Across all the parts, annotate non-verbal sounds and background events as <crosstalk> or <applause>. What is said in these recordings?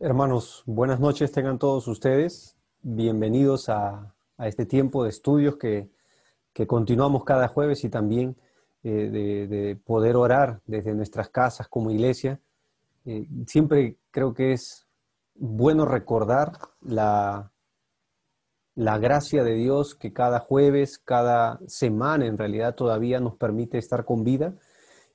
Hermanos, buenas noches tengan todos ustedes. Bienvenidos a, este tiempo de estudios que, continuamos cada jueves y también eh, de, poder orar desde nuestras casas como iglesia. Eh, siempre creo que es bueno recordar la, la gracia de Dios que cada jueves, cada semana en realidad todavía nos permite estar con vida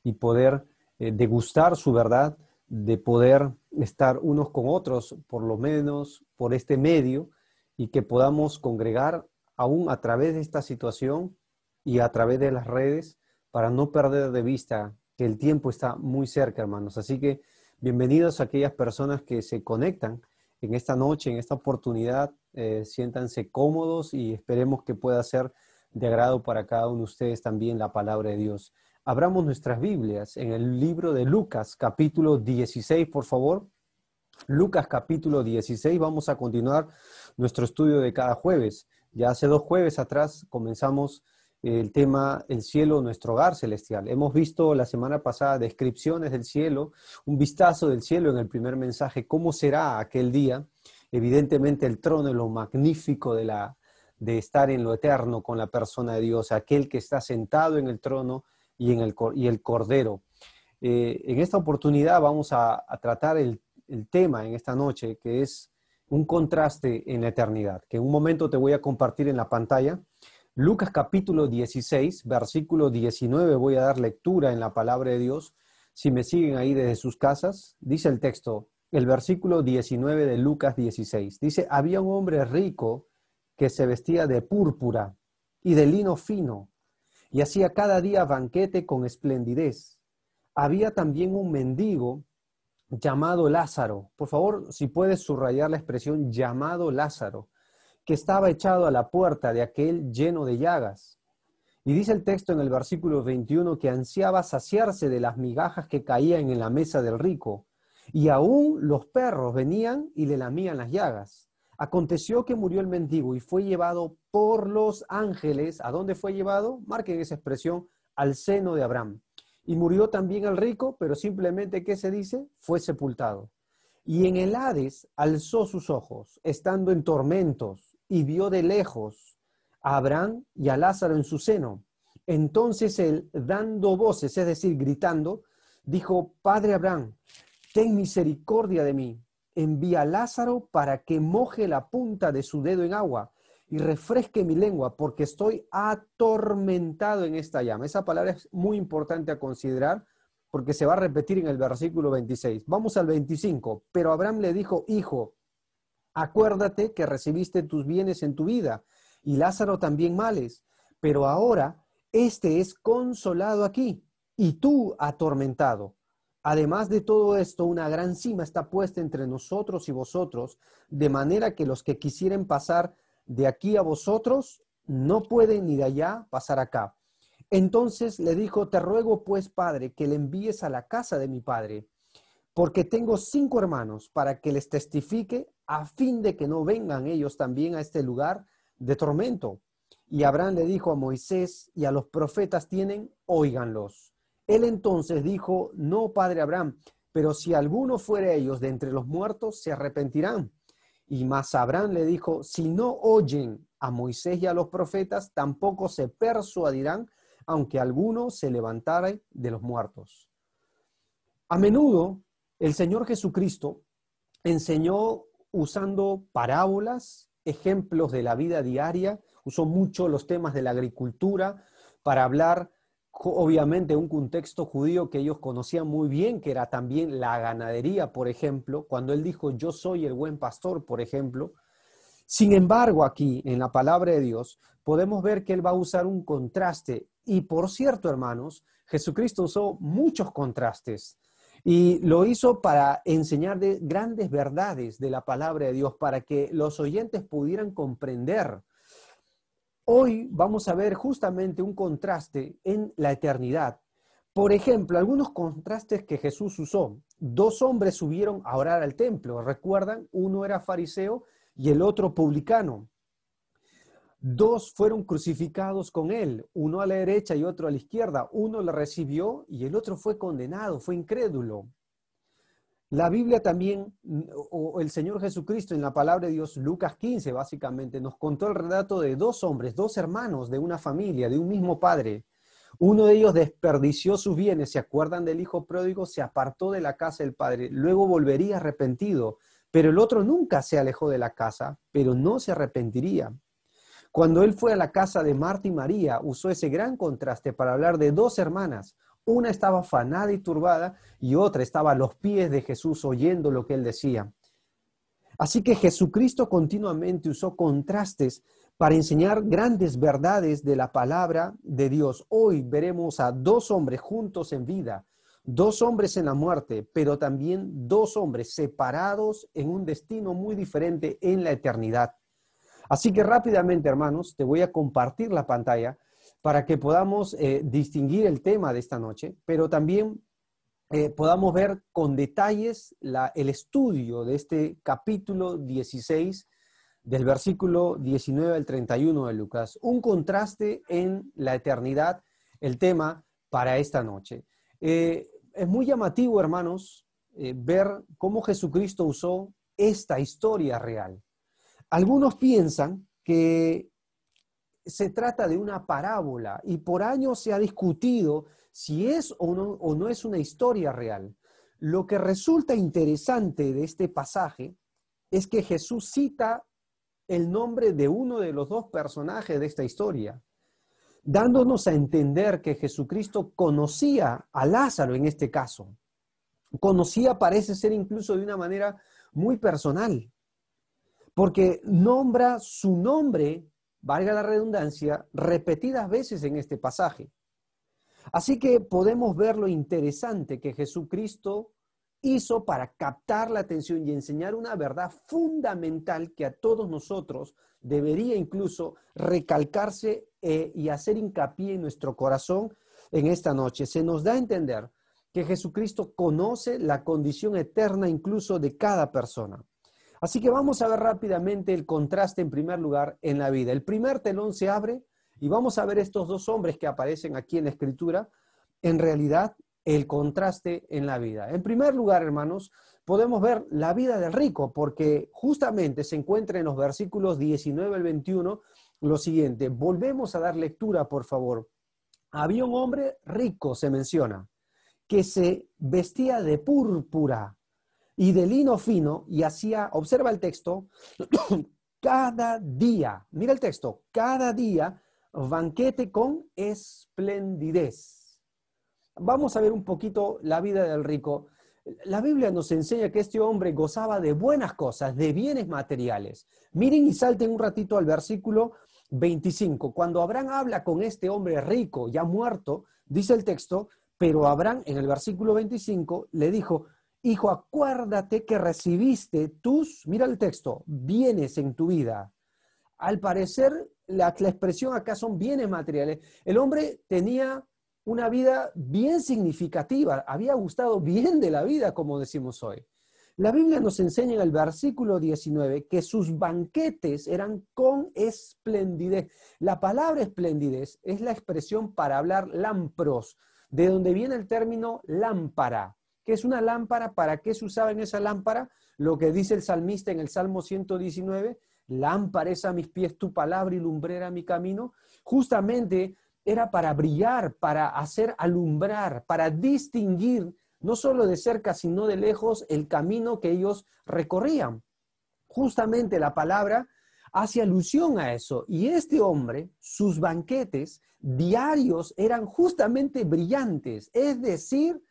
y poder eh, degustar su verdad de poder estar unos con otros, por lo menos por este medio, y que podamos congregar aún a través de esta situación y a través de las redes para no perder de vista que el tiempo está muy cerca, hermanos. Así que bienvenidos a aquellas personas que se conectan en esta noche, en esta oportunidad. Eh, siéntanse cómodos y esperemos que pueda ser de agrado para cada uno de ustedes también la palabra de Dios. Abramos nuestras Biblias en el libro de Lucas, capítulo 16, por favor. Lucas, capítulo 16. Vamos a continuar nuestro estudio de cada jueves. Ya hace dos jueves atrás comenzamos el tema El cielo, nuestro hogar celestial. Hemos visto la semana pasada descripciones del cielo, un vistazo del cielo en el primer mensaje, cómo será aquel día. Evidentemente el trono, lo magnífico de, la, de estar en lo eterno con la persona de Dios, aquel que está sentado en el trono y, en el, y el Cordero. Eh, en esta oportunidad vamos a, tratar el, el, tema en esta noche, que es un contraste en la eternidad, que en un momento te voy a compartir en la pantalla. Lucas capítulo 16, versículo 19, voy a dar lectura en la palabra de Dios. Si me siguen ahí desde sus casas, dice el texto, el versículo 19 de Lucas 16. Dice, había un hombre rico que se vestía de púrpura y de lino fino y hacía cada día banquete con esplendidez. Había también un mendigo llamado Lázaro. Por favor, si puedes subrayar la expresión llamado Lázaro, que estaba echado a la puerta de aquel lleno de llagas. Y dice el texto en el versículo 21 que ansiaba saciarse de las migajas que caían en la mesa del rico, y aún los perros venían y le lamían las llagas. Aconteció que murió el mendigo y fue llevado por los ángeles. ¿A dónde fue llevado? Marquen esa expresión, al seno de Abraham. Y murió también el rico, pero simplemente, ¿qué se dice? Fue sepultado. Y en el Hades alzó sus ojos, estando en tormentos, y vio de lejos a Abraham y a Lázaro en su seno. Entonces él, dando voces, es decir, gritando, dijo, Padre Abraham, ten misericordia de mí envía a Lázaro para que moje la punta de su dedo en agua y refresque mi lengua, porque estoy atormentado en esta llama. Esa palabra es muy importante a considerar porque se va a repetir en el versículo 26. Vamos al 25. Pero Abraham le dijo, hijo, acuérdate que recibiste tus bienes en tu vida y Lázaro también males, pero ahora este es consolado aquí y tú atormentado. Además de todo esto, una gran cima está puesta entre nosotros y vosotros, de manera que los que quisieren pasar de aquí a vosotros no pueden ni de allá pasar acá. Entonces le dijo, te ruego pues, padre, que le envíes a la casa de mi padre, porque tengo cinco hermanos para que les testifique a fin de que no vengan ellos también a este lugar de tormento. Y Abraham le dijo a Moisés y a los profetas tienen, óiganlos. Él entonces dijo, no, padre Abraham, pero si alguno fuere ellos de entre los muertos, se arrepentirán. Y más Abraham le dijo, si no oyen a Moisés y a los profetas, tampoco se persuadirán, aunque alguno se levantare de los muertos. A menudo el Señor Jesucristo enseñó usando parábolas, ejemplos de la vida diaria, usó mucho los temas de la agricultura para hablar obviamente un contexto judío que ellos conocían muy bien, que era también la ganadería, por ejemplo, cuando él dijo, yo soy el buen pastor, por ejemplo. Sin embargo, aquí en la palabra de Dios podemos ver que él va a usar un contraste. Y por cierto, hermanos, Jesucristo usó muchos contrastes y lo hizo para enseñar grandes verdades de la palabra de Dios, para que los oyentes pudieran comprender Hoy vamos a ver justamente un contraste en la eternidad. Por ejemplo, algunos contrastes que Jesús usó. Dos hombres subieron a orar al templo, recuerdan, uno era fariseo y el otro publicano. Dos fueron crucificados con él, uno a la derecha y otro a la izquierda. Uno lo recibió y el otro fue condenado, fue incrédulo. La Biblia también, o el Señor Jesucristo en la palabra de Dios, Lucas 15 básicamente, nos contó el relato de dos hombres, dos hermanos de una familia, de un mismo padre. Uno de ellos desperdició sus bienes, se acuerdan del hijo pródigo, se apartó de la casa del padre, luego volvería arrepentido, pero el otro nunca se alejó de la casa, pero no se arrepentiría. Cuando él fue a la casa de Marta y María, usó ese gran contraste para hablar de dos hermanas, una estaba afanada y turbada y otra estaba a los pies de Jesús oyendo lo que él decía. Así que Jesucristo continuamente usó contrastes para enseñar grandes verdades de la palabra de Dios. Hoy veremos a dos hombres juntos en vida, dos hombres en la muerte, pero también dos hombres separados en un destino muy diferente en la eternidad. Así que rápidamente, hermanos, te voy a compartir la pantalla para que podamos eh, distinguir el tema de esta noche, pero también eh, podamos ver con detalles el estudio de este capítulo 16 del versículo 19 al 31 de Lucas. Un contraste en la eternidad, el tema para esta noche. Eh, es muy llamativo, hermanos, ver cómo Jesucristo usó esta historia real. Algunos piensan que se trata de una parábola y por años se ha discutido si es o no, o no es una historia real. Lo que resulta interesante de este pasaje es que Jesús cita el nombre de uno de los dos personajes de esta historia, dándonos a entender que Jesucristo conocía a Lázaro en este caso. Conocía parece ser incluso de una manera muy personal, porque nombra su nombre valga la redundancia, repetidas veces en este pasaje. Así que podemos ver lo interesante que Jesucristo hizo para captar la atención y enseñar una verdad fundamental que a todos nosotros debería incluso recalcarse eh, y hacer hincapié en nuestro corazón en esta noche. Se nos da a entender que Jesucristo conoce la condición eterna incluso de cada persona. Así que vamos a ver rápidamente el contraste en primer lugar en la vida. El primer telón se abre y vamos a ver estos dos hombres que aparecen aquí en la escritura, en realidad el contraste en la vida. En primer lugar, hermanos, podemos ver la vida del rico, porque justamente se encuentra en los versículos 19 al 21 lo siguiente. Volvemos a dar lectura, por favor. Había un hombre rico, se menciona, que se vestía de púrpura y de lino fino y hacía, observa el texto, <clears throat> cada día, mira el texto, cada día banquete con esplendidez. Vamos a ver un poquito la vida del rico. La Biblia nos enseña que este hombre gozaba de buenas cosas, de bienes materiales. Miren y salten un ratito al versículo 25. Cuando Abraham habla con este hombre rico, ya muerto, dice el texto, pero Abraham en el versículo 25 le dijo, Hijo, acuérdate que recibiste tus, mira el texto, bienes en tu vida. Al parecer, la, expresión acá son bienes materiales. El hombre tenía una vida bien significativa, había gustado bien de la vida, como decimos hoy. La Biblia nos enseña en el versículo 19 que sus banquetes eran con esplendidez. La palabra esplendidez es la expresión para hablar lampros, de donde viene el término lámpara. ¿Qué es una lámpara? ¿Para qué se usaba en esa lámpara? Lo que dice el salmista en el Salmo 119, lámpara es a mis pies tu palabra y lumbrera mi camino. Justamente era para brillar, para hacer alumbrar, para distinguir no solo de cerca, sino de lejos, el camino que ellos recorrían. Justamente la palabra hace alusión a eso. Y este hombre, sus banquetes diarios eran justamente brillantes, es decir,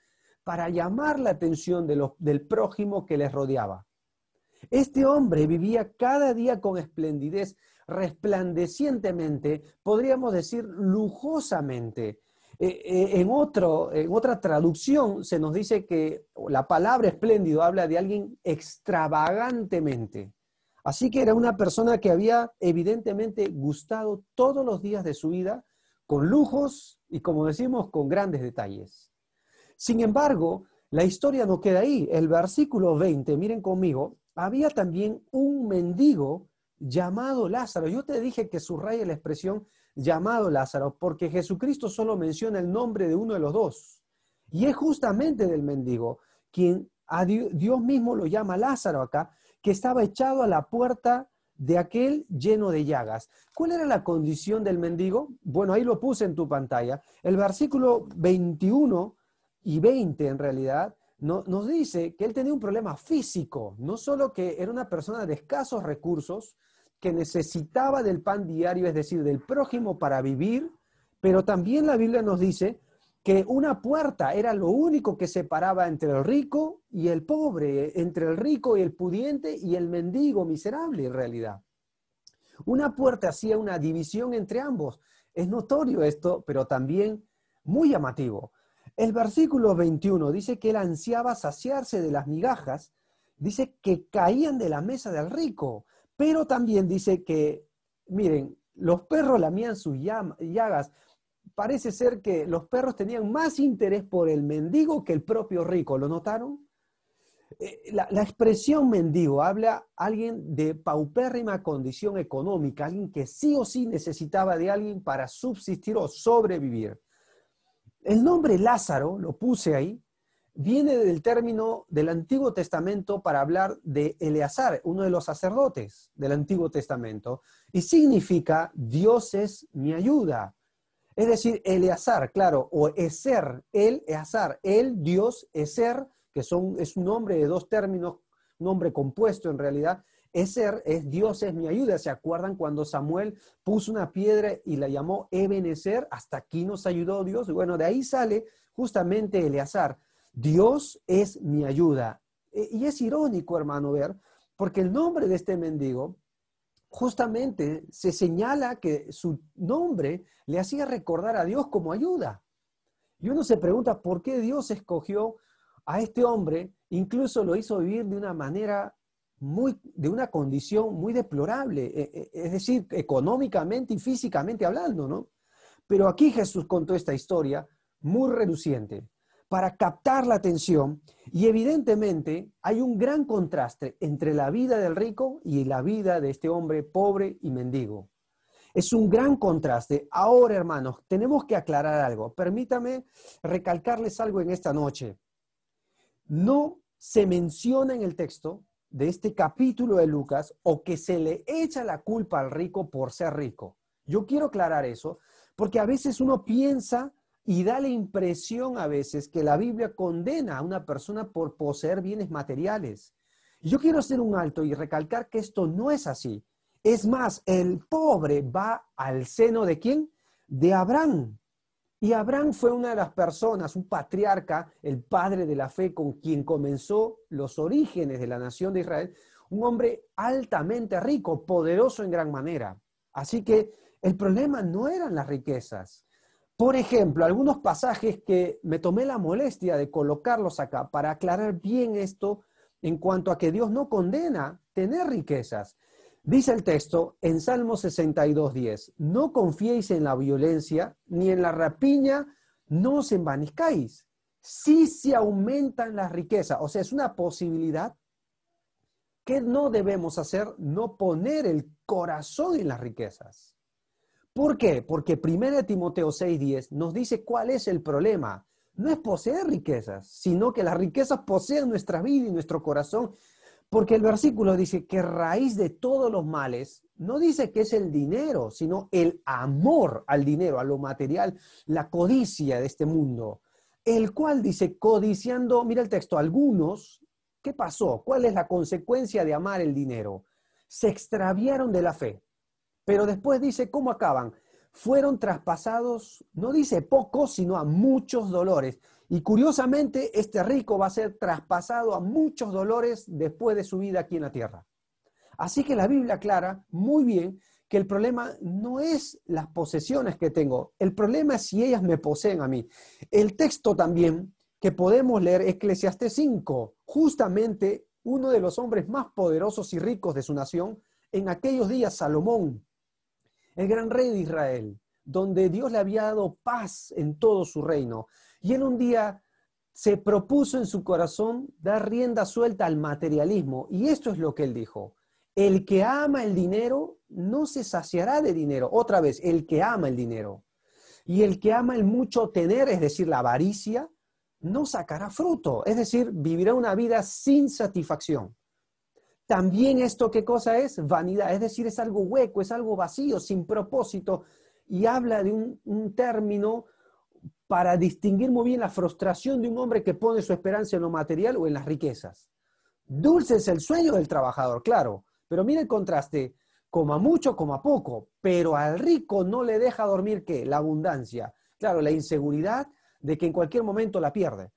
para llamar la atención del prójimo que les rodeaba. Este hombre vivía cada día con esplendidez, resplandecientemente, podríamos decir lujosamente. Eh, eh, en, en otra traducción se nos dice que la palabra espléndido habla de alguien extravagantemente. Así que era una persona que había evidentemente gustado todos los días de su vida con lujos y, como decimos, con grandes detalles. Sin embargo, la historia no queda ahí. El versículo 20, miren conmigo, había también un mendigo llamado Lázaro. Yo te dije que subraya la expresión llamado Lázaro, porque Jesucristo solo menciona el nombre de uno de los dos. Y es justamente del mendigo, quien a Dios mismo lo llama Lázaro acá, que estaba echado a la puerta de aquel lleno de llagas. ¿Cuál era la condición del mendigo? Bueno, ahí lo puse en tu pantalla. El versículo 21 y 20 en realidad, no, nos dice que él tenía un problema físico, no solo que era una persona de escasos recursos, que necesitaba del pan diario, es decir, del prójimo para vivir, pero también la Biblia nos dice que una puerta era lo único que separaba entre el rico y el pobre, entre el rico y el pudiente y el mendigo miserable en realidad. Una puerta hacía una división entre ambos. Es notorio esto, pero también muy llamativo. El versículo 21 dice que él ansiaba saciarse de las migajas, dice que caían de la mesa del rico, pero también dice que, miren, los perros lamían sus llagas. Parece ser que los perros tenían más interés por el mendigo que el propio rico, ¿lo notaron? Eh, la, expresión mendigo habla alguien de paupérrima condición económica, alguien que sí o sí necesitaba de alguien para subsistir o sobrevivir. El nombre Lázaro, lo puse ahí, viene del término del Antiguo Testamento para hablar de Eleazar, uno de los sacerdotes del Antiguo Testamento, y significa Dios es mi ayuda. Es decir, Eleazar, claro, o Eser, el Eleazar, el Dios Eser, que son, es un nombre de dos términos, nombre compuesto en realidad, Eser es Dios es mi ayuda. ¿Se acuerdan cuando Samuel puso una piedra y la llamó Ebenezer? Hasta aquí nos ayudó Dios. Y bueno, de ahí sale justamente Eleazar. Dios es mi ayuda. E, y es irónico, hermano, ver, porque el nombre de este mendigo justamente se señala que su nombre le hacía recordar a Dios como ayuda. Y uno se pregunta por qué Dios escogió a este hombre, incluso lo hizo vivir de una manera de una condición muy deplorable, e, e, es decir, económicamente y físicamente hablando, ¿no? Pero aquí Jesús contó esta historia muy reduciente para captar la atención y evidentemente hay un gran contraste entre la vida del rico y la vida de este hombre pobre y mendigo. Es un gran contraste. Ahora, hermanos, tenemos que aclarar algo. Permítame recalcarles algo en esta noche. No se menciona en el texto de este capítulo de Lucas o que se le echa la culpa al rico por ser rico. Yo quiero aclarar eso porque a veces uno piensa y da la impresión a veces que la Biblia condena a una persona por poseer bienes materiales. Yo quiero hacer un alto y recalcar que esto no es así. Es más, el pobre va al seno de quién? De Abraham. Y Abraham fue una de las personas, un patriarca, el padre de la fe, con quien comenzó los orígenes de la nación de Israel, un hombre altamente rico, poderoso en gran manera. Así que el problema no eran las riquezas. Por ejemplo, algunos pasajes que me tomé la molestia de colocarlos acá para aclarar bien esto en cuanto a que Dios no condena tener riquezas, Dice el texto en Salmo 62.10, no confiéis en la violencia, ni en la rapiña, no os envanezcáis. Si se aumentan las riquezas, o sea, es una posibilidad que no debemos hacer, no poner el corazón en las riquezas. ¿Por qué? Porque 1 Timoteo 6.10 nos dice cuál es el problema. No es poseer riquezas, sino que las riquezas posean nuestra vida y nuestro corazón porque el versículo dice que raíz de todos los males no dice que es el dinero, sino el amor al dinero, a lo material, la codicia de este mundo, el cual dice codiciando, mira el texto, algunos, ¿qué pasó? ¿Cuál es la consecuencia de amar el dinero? Se extraviaron de la fe. Pero después dice, ¿cómo acaban? Fueron traspasados, no dice pocos, sino a muchos dolores. Y curiosamente, este rico va a ser traspasado a muchos dolores después de su vida aquí en la tierra. Así que la Biblia aclara muy bien que el problema no es las posesiones que tengo, el problema es si ellas me poseen a mí. El texto también que podemos leer, Eclesiastes 5, justamente uno de los hombres más poderosos y ricos de su nación, en aquellos días Salomón, el gran rey de Israel, donde Dios le había dado paz en todo su reino. Y él un día se propuso en su corazón dar rienda suelta al materialismo. Y esto es lo que él dijo. El que ama el dinero no se saciará de dinero. Otra vez, el que ama el dinero. Y el que ama el mucho tener, es decir, la avaricia, no sacará fruto. Es decir, vivirá una vida sin satisfacción. También esto, ¿qué cosa es? Vanidad. Es decir, es algo hueco, es algo vacío, sin propósito. Y habla de un, un término para distinguir muy bien la frustración de un hombre que pone su esperanza en lo material o en las riquezas. Dulce es el sueño del trabajador, claro, pero mira el contraste, coma mucho, coma poco, pero al rico no le deja dormir qué? La abundancia, claro, la inseguridad de que en cualquier momento la pierde.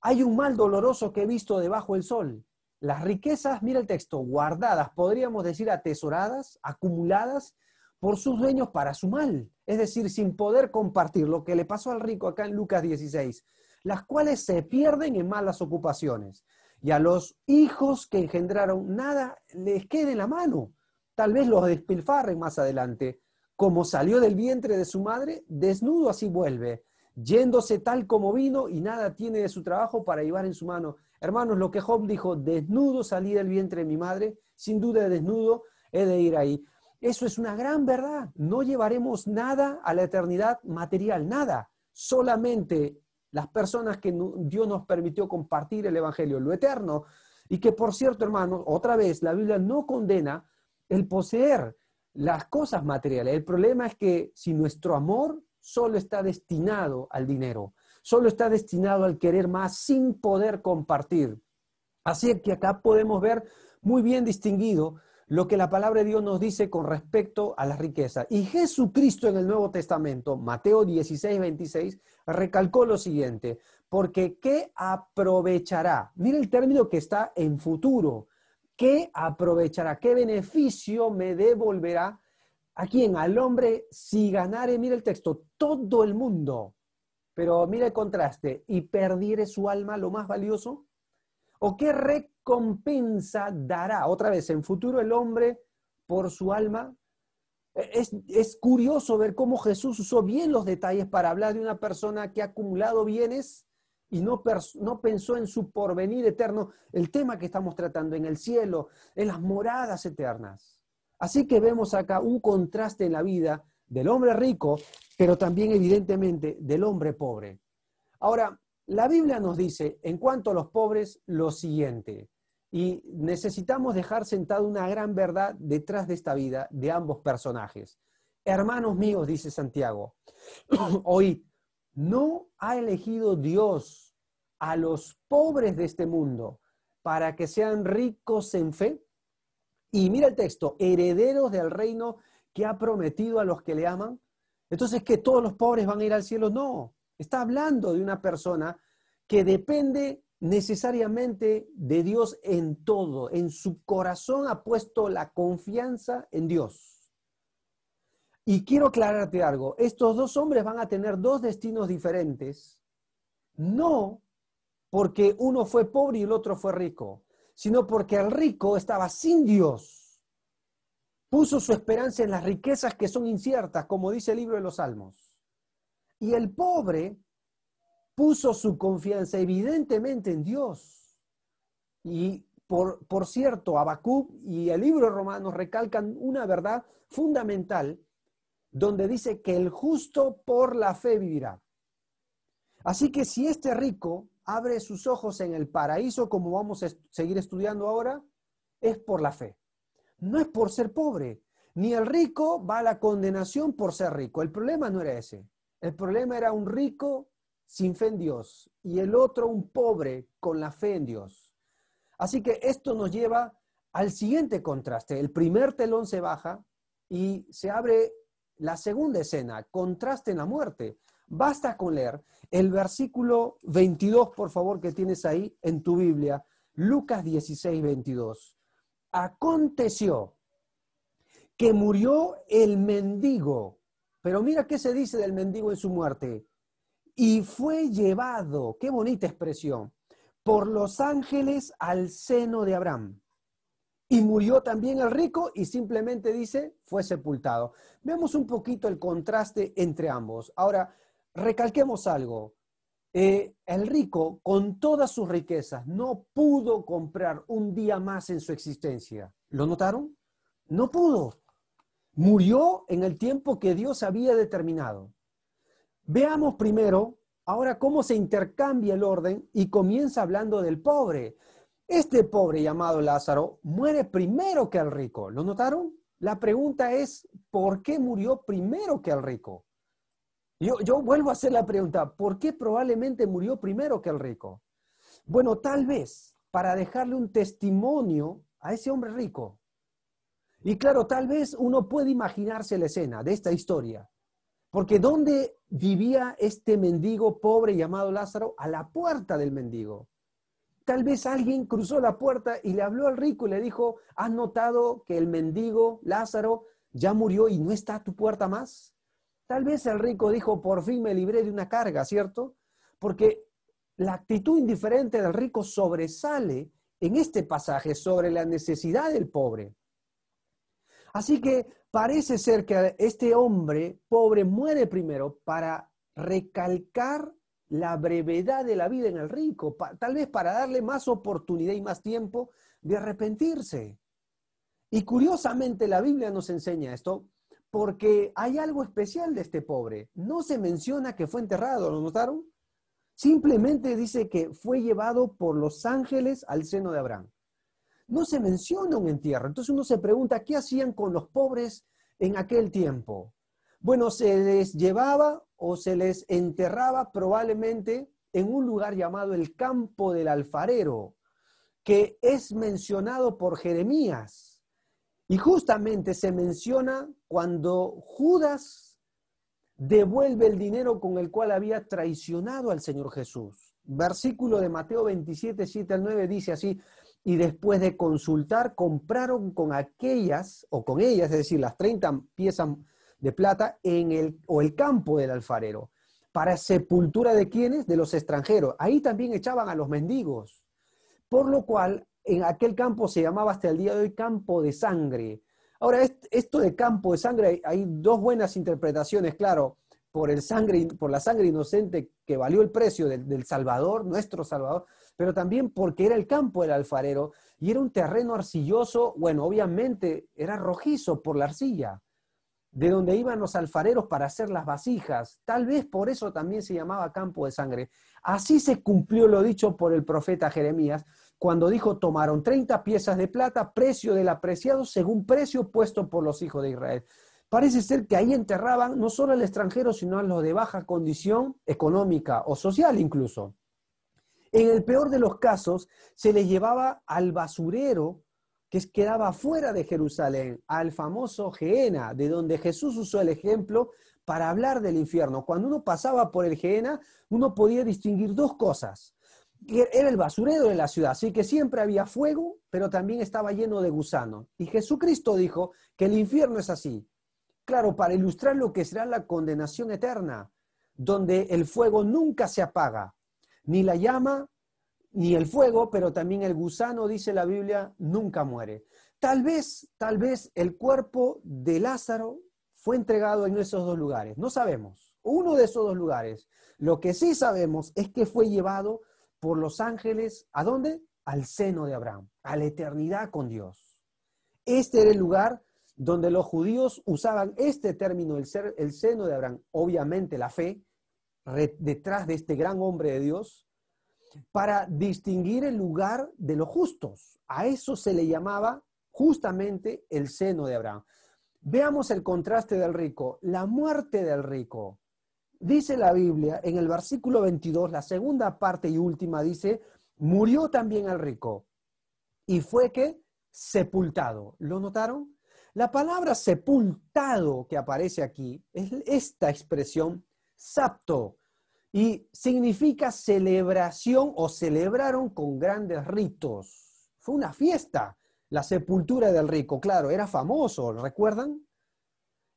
Hay un mal doloroso que he visto debajo del sol. Las riquezas, mira el texto, guardadas, podríamos decir atesoradas, acumuladas por sus dueños para su mal es decir, sin poder compartir lo que le pasó al rico acá en Lucas 16, las cuales se pierden en malas ocupaciones. Y a los hijos que engendraron nada les quede la mano. Tal vez los despilfarren más adelante. Como salió del vientre de su madre, desnudo así vuelve, yéndose tal como vino y nada tiene de su trabajo para llevar en su mano. Hermanos, lo que Job dijo, desnudo salí del vientre de mi madre, sin duda desnudo he de ir ahí. Eso es una gran verdad. No llevaremos nada a la eternidad material, nada. Solamente las personas que Dios nos permitió compartir el Evangelio, lo eterno, y que por cierto, hermanos, otra vez, la Biblia no condena el poseer las cosas materiales. El problema es que si nuestro amor solo está destinado al dinero, solo está destinado al querer más sin poder compartir. Así que acá podemos ver muy bien distinguido lo que la palabra de Dios nos dice con respecto a la riqueza. Y Jesucristo en el Nuevo Testamento, Mateo 16, 26, recalcó lo siguiente, porque ¿qué aprovechará? Mira el término que está en futuro. ¿Qué aprovechará? ¿Qué beneficio me devolverá? ¿A quién? Al hombre, si ganare, mira el texto, todo el mundo. Pero mira el contraste, y perdiere su alma, lo más valioso. ¿O qué, compensa, dará. Otra vez, en futuro el hombre por su alma. E-, es, curioso ver cómo Jesús usó bien los detalles para hablar de una persona que ha acumulado bienes y no, no pensó en su porvenir eterno, el tema que estamos tratando en el cielo, en las moradas eternas. Así que vemos acá un contraste en la vida del hombre rico, pero también evidentemente del hombre pobre. Ahora, la Biblia nos dice en cuanto a los pobres lo siguiente. Y necesitamos dejar sentada una gran verdad detrás de esta vida de ambos personajes. Hermanos míos, dice Santiago, <clears throat> oíd, ¿no ha elegido Dios a los pobres de este mundo para que sean ricos en fe? Y mira el texto, herederos del reino que ha prometido a los que le aman. Entonces, ¿que todos los pobres van a ir al cielo? No, está hablando de una persona que depende necesariamente de Dios en todo. En su corazón ha puesto la confianza en Dios. Y quiero aclararte algo, estos dos hombres van a tener dos destinos diferentes, no porque uno fue pobre y el otro fue rico, sino porque el rico estaba sin Dios, puso su esperanza en las riquezas que son inciertas, como dice el libro de los Salmos. Y el pobre puso su confianza evidentemente en Dios. Y por, por cierto, Abacú y el libro de Romanos recalcan una verdad fundamental donde dice que el justo por la fe vivirá. Así que si este rico abre sus ojos en el paraíso, como vamos a seguir estudiando ahora, es por la fe. No es por ser pobre. Ni el rico va a la condenación por ser rico. El problema no era ese. El problema era un rico sin fe en Dios y el otro un pobre con la fe en Dios. Así que esto nos lleva al siguiente contraste. El primer telón se baja y se abre la segunda escena, contraste en la muerte. Basta con leer el versículo 22, por favor, que tienes ahí en tu Biblia, Lucas 16, 22. Aconteció que murió el mendigo, pero mira qué se dice del mendigo en su muerte y fue llevado, qué bonita expresión, por los ángeles al seno de Abraham. Y murió también el rico y simplemente dice, fue sepultado. Vemos un poquito el contraste entre ambos. Ahora, recalquemos algo. Eh, el rico, con todas sus riquezas, no pudo comprar un día más en su existencia. ¿Lo notaron? No pudo. Murió en el tiempo que Dios había determinado. Veamos primero ahora cómo se intercambia el orden y comienza hablando del pobre. Este pobre llamado Lázaro muere primero que el rico. ¿Lo notaron? La pregunta es, ¿por qué murió primero que el rico? Yo, vuelvo a hacer la pregunta, ¿por qué probablemente murió primero que el rico? Bueno, tal vez para dejarle un testimonio a ese hombre rico. Y claro, tal vez uno puede imaginarse la escena de esta historia. Porque ¿dónde vivía este mendigo pobre llamado Lázaro? A la puerta del mendigo. Tal vez alguien cruzó la puerta y le habló al rico y le dijo, ¿has notado que el mendigo Lázaro ya murió y no está a tu puerta más? Tal vez el rico dijo, por fin me libré de una carga, ¿cierto? Porque la actitud indiferente del rico sobresale en este pasaje sobre la necesidad del pobre. Así que Parece ser que este hombre pobre muere primero para recalcar la brevedad de la vida en el rico, tal vez para darle más oportunidad y más tiempo de arrepentirse. Y curiosamente la Biblia nos enseña esto porque hay algo especial de este pobre. No se menciona que fue enterrado, ¿lo notaron? Simplemente dice que fue llevado por los ángeles al seno de Abraham no se menciona un entierro. Entonces uno se pregunta, ¿qué hacían con los pobres en aquel tiempo? Bueno, se les llevaba o se les enterraba probablemente en un lugar llamado el campo del alfarero, que es mencionado por Jeremías. Y justamente se menciona cuando Judas devuelve el dinero con el cual había traicionado al Señor Jesús. Versículo de Mateo 27, 7 al 9 dice así, y después de consultar compraron con aquellas o con ellas, es decir, las 30 piezas de plata en el, o el campo del alfarero. ¿Para sepultura de quienes De los extranjeros. Ahí también echaban a los mendigos. Por lo cual, en aquel campo se llamaba hasta el día de hoy campo de sangre. Ahora, esto de campo de sangre, hay dos buenas interpretaciones, claro por, el sangre, por la sangre inocente que valió el precio del, del Salvador, nuestro Salvador, pero también porque era el campo del alfarero y era un terreno arcilloso, bueno, obviamente era rojizo por la arcilla, de donde iban los alfareros para hacer las vasijas. Tal vez por eso también se llamaba campo de sangre. Así se cumplió lo dicho por el profeta Jeremías, cuando dijo, tomaron 30 piezas de plata, precio del apreciado, según precio puesto por los hijos de Israel. Parece ser que ahí enterraban no solo al extranjero, sino a los de baja condición económica o social incluso. En el peor de los casos, se les llevaba al basurero que quedaba fuera de Jerusalén, al famoso Geena, de donde Jesús usó el ejemplo para hablar del infierno. Cuando uno pasaba por el Geena, uno podía distinguir dos cosas. Era el basurero de la ciudad, así que siempre había fuego, pero también estaba lleno de gusano. Y Jesucristo dijo que el infierno es así. Claro, para ilustrar lo que será la condenación eterna, donde el fuego nunca se apaga, ni la llama, ni el fuego, pero también el gusano, dice la Biblia, nunca muere. Tal vez, tal vez el cuerpo de Lázaro fue entregado en esos dos lugares, no sabemos, uno de esos dos lugares. Lo que sí sabemos es que fue llevado por los ángeles, ¿a dónde? Al seno de Abraham, a la eternidad con Dios. Este era el lugar donde los judíos usaban este término, el, seno de Abraham, obviamente la fe, detrás de este gran hombre de Dios, para distinguir el lugar de los justos. A eso se le llamaba justamente el seno de Abraham. Veamos el contraste del rico, la muerte del rico. Dice la Biblia en el versículo 22, la segunda parte y última, dice, murió también el rico y fue que sepultado. ¿Lo notaron? La palabra sepultado que aparece aquí es esta expresión sapto y significa celebración o celebraron con grandes ritos. Fue una fiesta, la sepultura del rico, claro, era famoso, ¿recuerdan?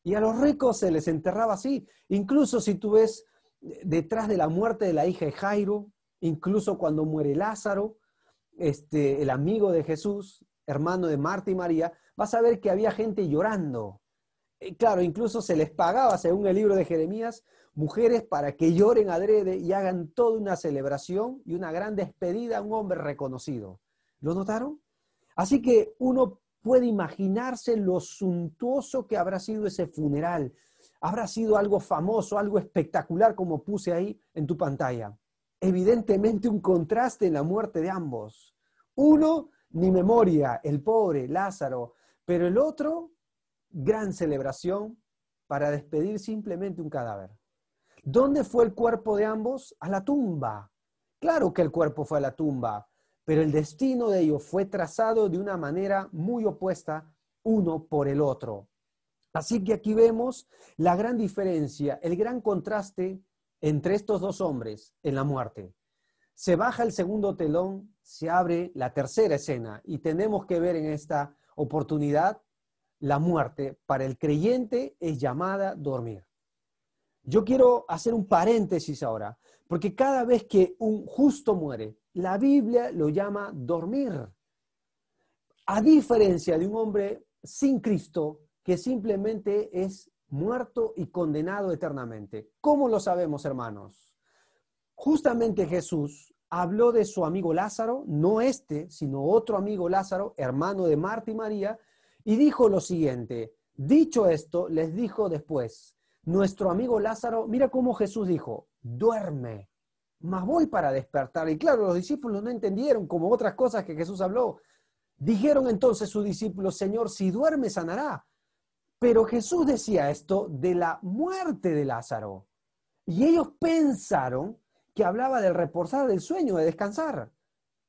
Y a los ricos se les enterraba así. Incluso si tú ves detrás de la muerte de la hija de Jairo, incluso cuando muere Lázaro, este, el amigo de Jesús, hermano de Marta y María, vas a ver que había gente llorando. Eh, claro, incluso se les pagaba, según el libro de Jeremías, mujeres para que lloren adrede y hagan toda una celebración y una gran despedida a un hombre reconocido. ¿Lo notaron? Así que uno puede imaginarse lo suntuoso que habrá sido ese funeral. Habrá sido algo famoso, algo espectacular, como puse ahí en tu pantalla. Evidentemente un contraste en la muerte de ambos. Uno, ni memoria, el pobre Lázaro, pero el otro, gran celebración para despedir simplemente un cadáver. ¿Dónde fue el cuerpo de ambos? A la tumba. Claro que el cuerpo fue a la tumba, pero el destino de ellos fue trazado de una manera muy opuesta uno por el otro. Así que aquí vemos la gran diferencia, el gran contraste entre estos dos hombres en la muerte. Se baja el segundo telón, se abre la tercera escena y tenemos que ver en esta oportunidad, la muerte para el creyente es llamada dormir. Yo quiero hacer un paréntesis ahora, porque cada vez que un justo muere, la Biblia lo llama dormir. A diferencia de un hombre sin Cristo que simplemente es muerto y condenado eternamente. ¿Cómo lo sabemos, hermanos? Justamente Jesús habló de su amigo Lázaro, no este, sino otro amigo Lázaro, hermano de Marta y María, y dijo lo siguiente, dicho esto, les dijo después, nuestro amigo Lázaro, mira cómo Jesús dijo, duerme, mas voy para despertar. Y claro, los discípulos no entendieron, como otras cosas que Jesús habló. Dijeron entonces sus discípulos, Señor, si duerme, sanará. Pero Jesús decía esto de la muerte de Lázaro. Y ellos pensaron que hablaba del reposar del sueño, de descansar.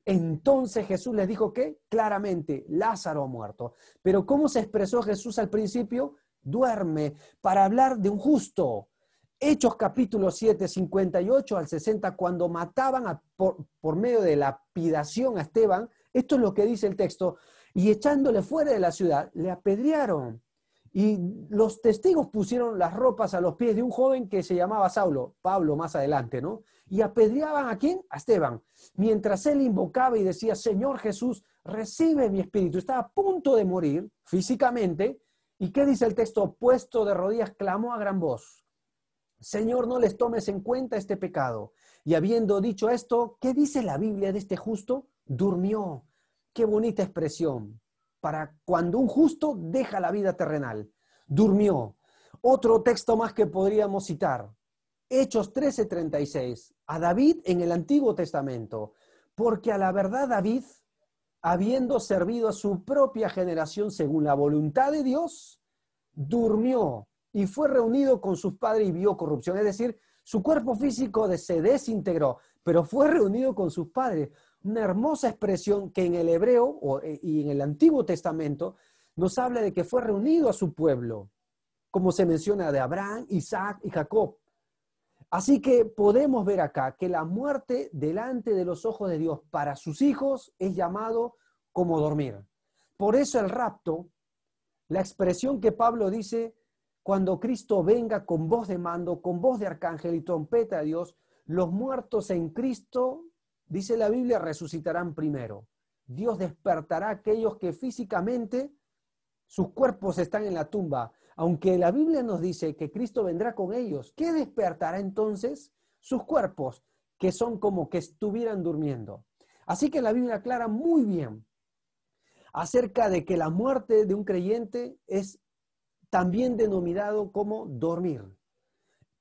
Entonces Jesús les dijo que claramente Lázaro ha muerto. Pero ¿cómo se expresó Jesús al principio? Duerme para hablar de un justo. Hechos capítulo 7, 58 al 60, cuando mataban por, por medio de lapidación a Esteban, esto es lo que dice el texto, y echándole fuera de la ciudad, le apedrearon. Y los testigos pusieron las ropas a los pies de un joven que se llamaba Saulo, Pablo más adelante, ¿no? y apedreaban a quién? A Esteban. Mientras él invocaba y decía, Señor Jesús, recibe mi espíritu. Estaba a punto de morir físicamente. ¿Y qué dice el texto? Puesto de rodillas, clamó a gran voz, Señor, no les tomes en cuenta este pecado. Y habiendo dicho esto, ¿qué dice la Biblia de este justo? Durmió. Qué bonita expresión para cuando un justo deja la vida terrenal. Durmió. Otro texto más que podríamos citar, Hechos 13:36, a David en el Antiguo Testamento, porque a la verdad David, habiendo servido a su propia generación según la voluntad de Dios, durmió y fue reunido con sus padres y vio corrupción. Es decir, su cuerpo físico se desintegró, pero fue reunido con sus padres. Una hermosa expresión que en el hebreo eh, y en el Antiguo Testamento nos habla de que fue reunido a su pueblo, como se menciona de Abraham, Isaac y Jacob. Así que podemos ver acá que la muerte delante de los ojos de Dios para sus hijos es llamado como dormir. Por eso el rapto, la expresión que Pablo dice, cuando Cristo venga con voz de mando, con voz de arcángel y trompeta a Dios, los muertos en Cristo, dice la Biblia, resucitarán primero. Dios despertará a aquellos que físicamente sus cuerpos están en la tumba, aunque la Biblia nos dice que Cristo vendrá con ellos, ¿qué despertará entonces sus cuerpos que son como que estuvieran durmiendo? Así que la Biblia aclara muy bien acerca de que la muerte de un creyente es también denominado como dormir.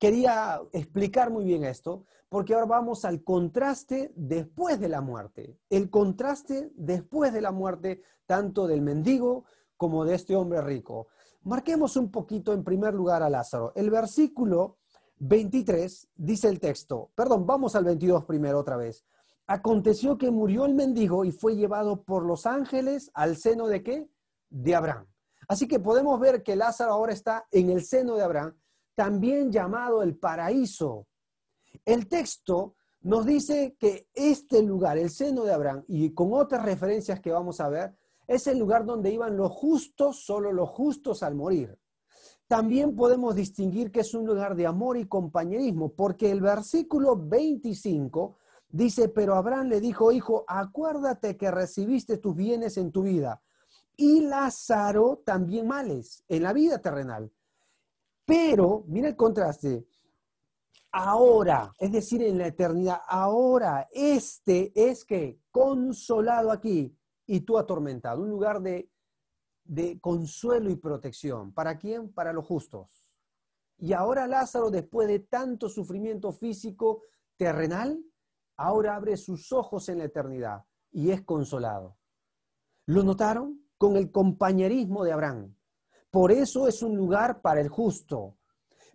Quería explicar muy bien esto, porque ahora vamos al contraste después de la muerte. El contraste después de la muerte, tanto del mendigo como de este hombre rico. Marquemos un poquito en primer lugar a Lázaro. El versículo 23 dice el texto, perdón, vamos al 22 primero otra vez. Aconteció que murió el mendigo y fue llevado por los ángeles al seno de qué? De Abraham. Así que podemos ver que Lázaro ahora está en el seno de Abraham, también llamado el paraíso. El texto nos dice que este lugar, el seno de Abraham, y con otras referencias que vamos a ver, es el lugar donde iban los justos, solo los justos al morir. También podemos distinguir que es un lugar de amor y compañerismo, porque el versículo 25 dice, pero Abraham le dijo, hijo, acuérdate que recibiste tus bienes en tu vida y Lázaro también males en la vida terrenal. Pero, mira el contraste, ahora, es decir, en la eternidad, ahora este es que consolado aquí y tú atormentado, un lugar de, consuelo y protección. ¿Para quién? Para los justos. Y ahora Lázaro, después de tanto sufrimiento físico terrenal, ahora abre sus ojos en la eternidad y es consolado. ¿Lo notaron? Con el compañerismo de Abraham. Por eso es un lugar para el justo.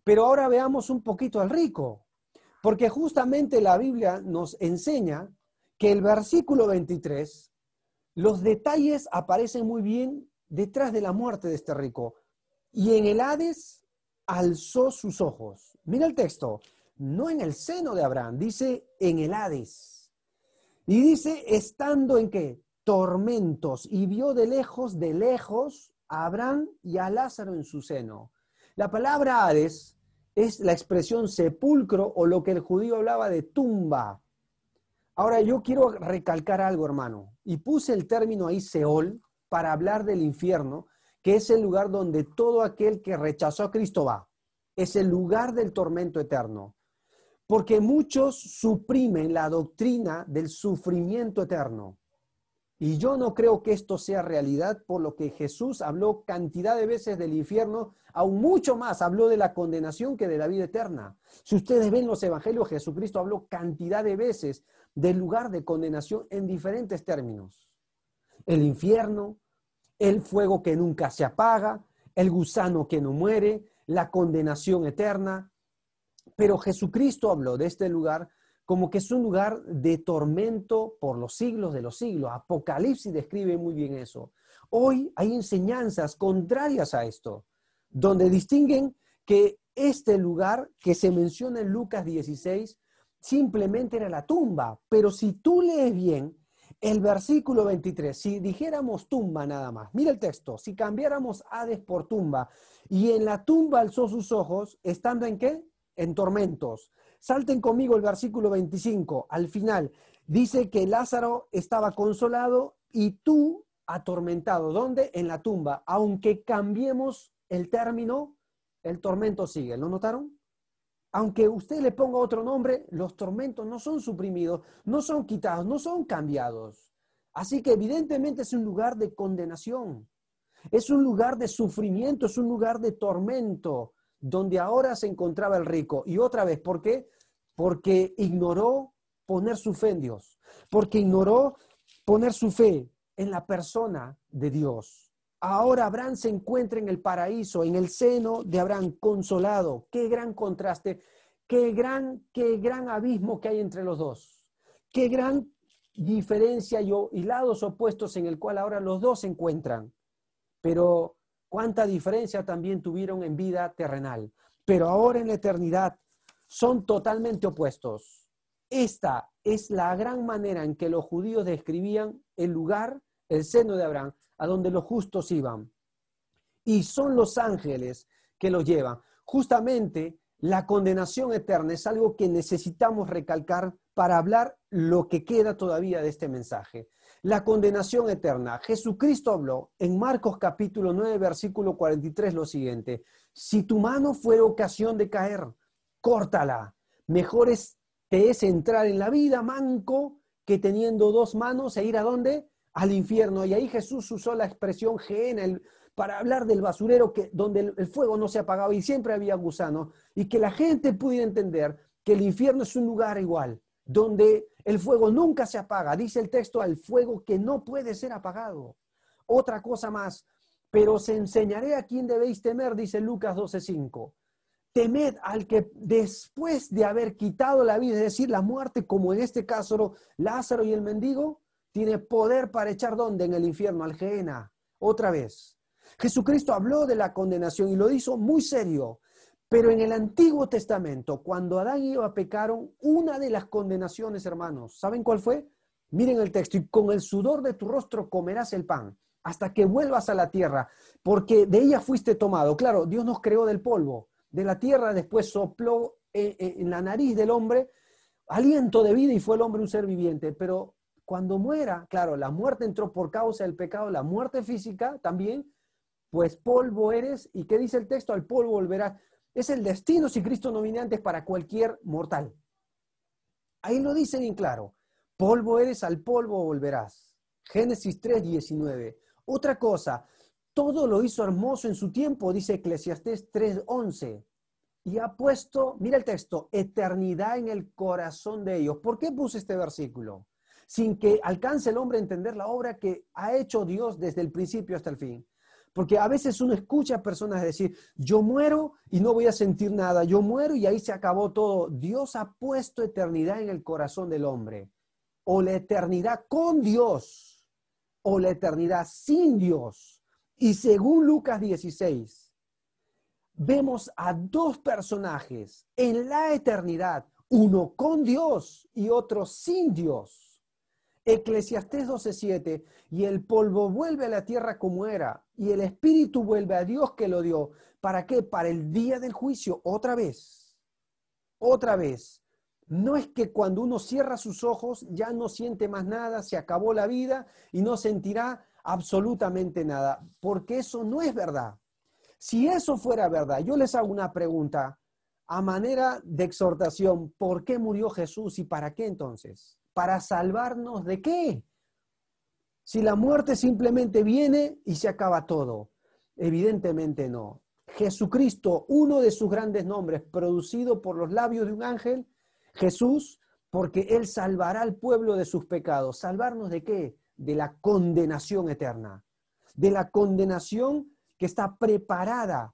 Pero ahora veamos un poquito al rico, porque justamente la Biblia nos enseña que el versículo 23 los detalles aparecen muy bien detrás de la muerte de este rico. Y en el Hades alzó sus ojos. Mira el texto, no en el seno de Abraham, dice en el Hades. Y dice, estando en qué? Tormentos. Y vio de lejos, de lejos, a Abraham y a Lázaro en su seno. La palabra Hades es la expresión sepulcro o lo que el judío hablaba de tumba. Ahora yo quiero recalcar algo, hermano, y puse el término ahí Seol para hablar del infierno, que es el lugar donde todo aquel que rechazó a Cristo va. Es el lugar del tormento eterno. Porque muchos suprimen la doctrina del sufrimiento eterno. Y yo no creo que esto sea realidad, por lo que Jesús habló cantidad de veces del infierno, aún mucho más habló de la condenación que de la vida eterna. Si ustedes ven los evangelios, Jesucristo habló cantidad de veces del lugar de condenación en diferentes términos. El infierno, el fuego que nunca se apaga, el gusano que no muere, la condenación eterna. Pero Jesucristo habló de este lugar como que es un lugar de tormento por los siglos de los siglos. Apocalipsis describe muy bien eso. Hoy hay enseñanzas contrarias a esto, donde distinguen que este lugar que se menciona en Lucas 16 simplemente era la tumba. Pero si tú lees bien el versículo 23, si dijéramos tumba nada más, mira el texto, si cambiáramos Hades por tumba, y en la tumba alzó sus ojos, estando en qué? En tormentos. Salten conmigo el versículo 25, al final. Dice que Lázaro estaba consolado y tú atormentado. ¿Dónde? En la tumba. Aunque cambiemos el término, el tormento sigue. ¿Lo notaron? Aunque usted le ponga otro nombre, los tormentos no son suprimidos, no son quitados, no son cambiados. Así que evidentemente es un lugar de condenación, es un lugar de sufrimiento, es un lugar de tormento, donde ahora se encontraba el rico. Y otra vez, ¿por qué? Porque ignoró poner su fe en Dios, porque ignoró poner su fe en la persona de Dios. Ahora Abraham se encuentra en el paraíso, en el seno de Abraham, consolado. Qué gran contraste, qué gran, qué gran abismo que hay entre los dos. Qué gran diferencia y, y lados opuestos en el cual ahora los dos se encuentran. Pero cuánta diferencia también tuvieron en vida terrenal. Pero ahora en la eternidad son totalmente opuestos. Esta es la gran manera en que los judíos describían el lugar, el seno de Abraham, a donde los justos iban. Y son los ángeles que los llevan. Justamente la condenación eterna es algo que necesitamos recalcar para hablar lo que queda todavía de este mensaje. La condenación eterna. Jesucristo habló en Marcos capítulo 9, versículo 43 lo siguiente. Si tu mano fue ocasión de caer, córtala. Mejor es, te es entrar en la vida manco que teniendo dos manos e ir a dónde? al infierno. Y ahí Jesús usó la expresión gena para hablar del basurero que, donde el, fuego no se apagaba y siempre había gusanos. Y que la gente pudiera entender que el infierno es un lugar igual, donde el fuego nunca se apaga. Dice el texto al fuego que no puede ser apagado. Otra cosa más, pero os enseñaré a quién debéis temer, dice Lucas 12:5. Temed al que después de haber quitado la vida, es decir, la muerte, como en este caso Lázaro y el mendigo, tiene poder para echar donde en el infierno al Otra vez. Jesucristo habló de la condenación y lo hizo muy serio. Pero en el Antiguo Testamento, cuando Adán y Eva pecaron, una de las condenaciones, hermanos, ¿saben cuál fue? Miren el texto, y con el sudor de tu rostro comerás el pan hasta que vuelvas a la tierra, porque de ella fuiste tomado. Claro, Dios nos creó del polvo, de la tierra, después sopló eh, eh, en la nariz del hombre aliento de vida y fue el hombre un ser viviente, pero cuando muera, claro, la muerte entró por causa del pecado, la muerte física también, pues polvo eres. ¿Y qué dice el texto? Al polvo volverás. Es el destino, si Cristo no viene antes, para cualquier mortal. Ahí lo dice bien claro. Polvo eres, al polvo volverás. Génesis 3, 19. Otra cosa, todo lo hizo hermoso en su tiempo, dice Eclesiastés 3:11. Y ha puesto, mira el texto, eternidad en el corazón de ellos. ¿Por qué puse este versículo? sin que alcance el hombre a entender la obra que ha hecho Dios desde el principio hasta el fin. Porque a veces uno escucha a personas decir, yo muero y no voy a sentir nada, yo muero y ahí se acabó todo. Dios ha puesto eternidad en el corazón del hombre. O la eternidad con Dios, o la eternidad sin Dios. Y según Lucas 16, vemos a dos personajes en la eternidad, uno con Dios y otro sin Dios. Eclesiastés 12:7, y el polvo vuelve a la tierra como era, y el espíritu vuelve a Dios que lo dio. ¿Para qué? Para el día del juicio, otra vez, otra vez. No es que cuando uno cierra sus ojos ya no siente más nada, se acabó la vida y no sentirá absolutamente nada, porque eso no es verdad. Si eso fuera verdad, yo les hago una pregunta a manera de exhortación, ¿por qué murió Jesús y para qué entonces? ¿Para salvarnos de qué? Si la muerte simplemente viene y se acaba todo. Evidentemente no. Jesucristo, uno de sus grandes nombres, producido por los labios de un ángel, Jesús, porque Él salvará al pueblo de sus pecados. ¿Salvarnos de qué? De la condenación eterna, de la condenación que está preparada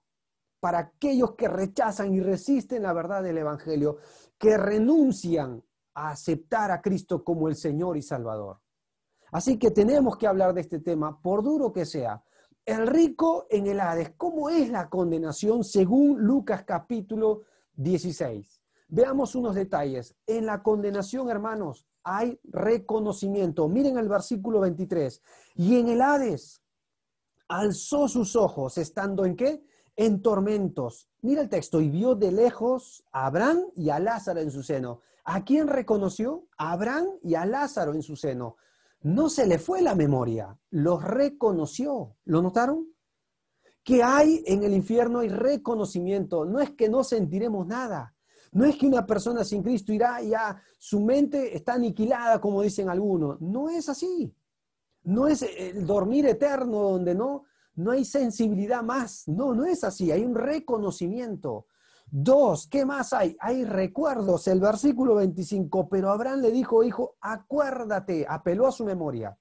para aquellos que rechazan y resisten la verdad del Evangelio, que renuncian aceptar a Cristo como el Señor y Salvador. Así que tenemos que hablar de este tema, por duro que sea. El rico en el Hades, ¿cómo es la condenación según Lucas capítulo 16? Veamos unos detalles. En la condenación, hermanos, hay reconocimiento. Miren el versículo 23. Y en el Hades alzó sus ojos, estando en qué? En tormentos. Mira el texto. Y vio de lejos a Abraham y a Lázaro en su seno. ¿A quién reconoció? A Abraham y a Lázaro en su seno. No se le fue la memoria, los reconoció. ¿Lo notaron? Que hay en el infierno hay reconocimiento. No es que no sentiremos nada. No es que una persona sin Cristo irá y ya su mente está aniquilada, como dicen algunos. No es así. No es eh, el dormir eterno donde no, no hay sensibilidad más. No, no es así. Hay un reconocimiento. Dos, ¿qué más hay? Hay recuerdos, el versículo 25, pero Abraham le dijo, hijo, acuérdate, apeló a su memoria.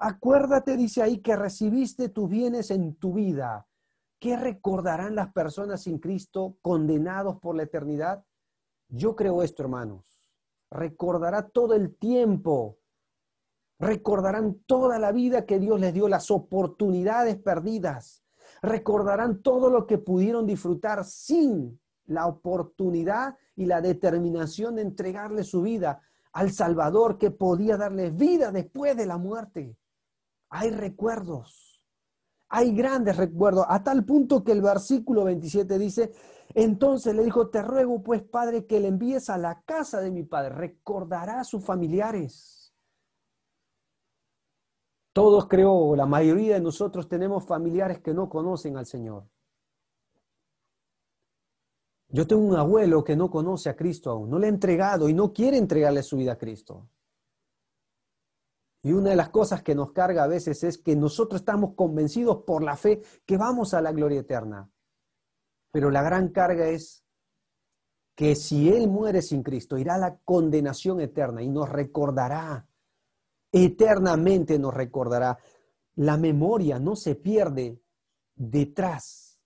Acuérdate, dice ahí, que recibiste tus bienes en tu vida. ¿Qué recordarán las personas sin Cristo condenados por la eternidad? Yo creo esto, hermanos. Recordará todo el tiempo. Recordarán toda la vida que Dios les dio, las oportunidades perdidas, recordarán todo lo que pudieron disfrutar sin la oportunidad y la determinación de entregarle su vida al Salvador que podía darles vida después de la muerte. Hay recuerdos, hay grandes recuerdos, a tal punto que el versículo 27 dice, entonces le dijo, te ruego pues, Padre, que le envíes a la casa de mi Padre, recordará a sus familiares todos creo, la mayoría de nosotros tenemos familiares que no conocen al Señor. Yo tengo un abuelo que no conoce a Cristo aún, no le ha entregado y no quiere entregarle su vida a Cristo. Y una de las cosas que nos carga a veces es que nosotros estamos convencidos por la fe que vamos a la gloria eterna. Pero la gran carga es que si Él muere sin Cristo, irá a la condenación eterna y nos recordará eternamente nos recordará. La memoria no se pierde detrás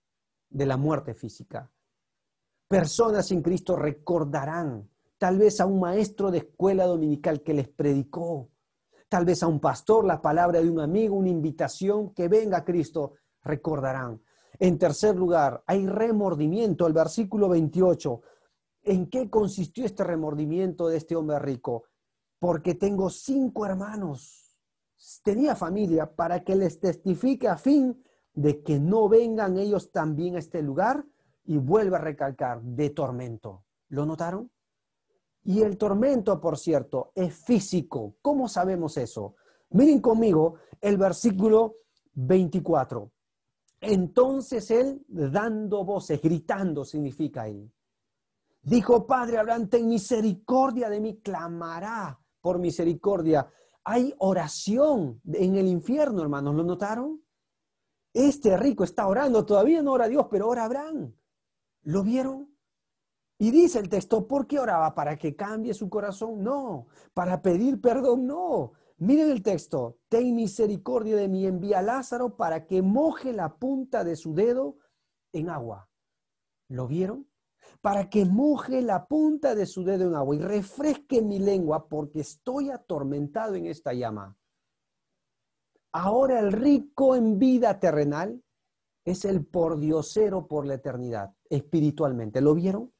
de la muerte física. Personas sin Cristo recordarán tal vez a un maestro de escuela dominical que les predicó, tal vez a un pastor, la palabra de un amigo, una invitación que venga a Cristo, recordarán. En tercer lugar, hay remordimiento, el versículo 28. ¿En qué consistió este remordimiento de este hombre rico? porque tengo cinco hermanos. Tenía familia para que les testifique a fin de que no vengan ellos también a este lugar y vuelva a recalcar de tormento. ¿Lo notaron? Y el tormento, por cierto, es físico. ¿Cómo sabemos eso? Miren conmigo el versículo 24. Entonces él, dando voces, gritando, significa él, dijo, Padre hablante en misericordia de mí, clamará por misericordia. Hay oración en el infierno, hermanos, ¿lo notaron? Este rico está orando, todavía no ora a Dios, pero ora a Abraham. ¿Lo vieron? Y dice el texto, ¿por qué oraba? ¿Para que cambie su corazón? No. ¿Para pedir perdón? No. Miren el texto, ten misericordia de mí, envía a Lázaro para que moje la punta de su dedo en agua. ¿Lo vieron? para que moje la punta de su dedo en agua y refresque mi lengua porque estoy atormentado en esta llama. Ahora el rico en vida terrenal es el pordiosero por la eternidad, espiritualmente. ¿Lo vieron?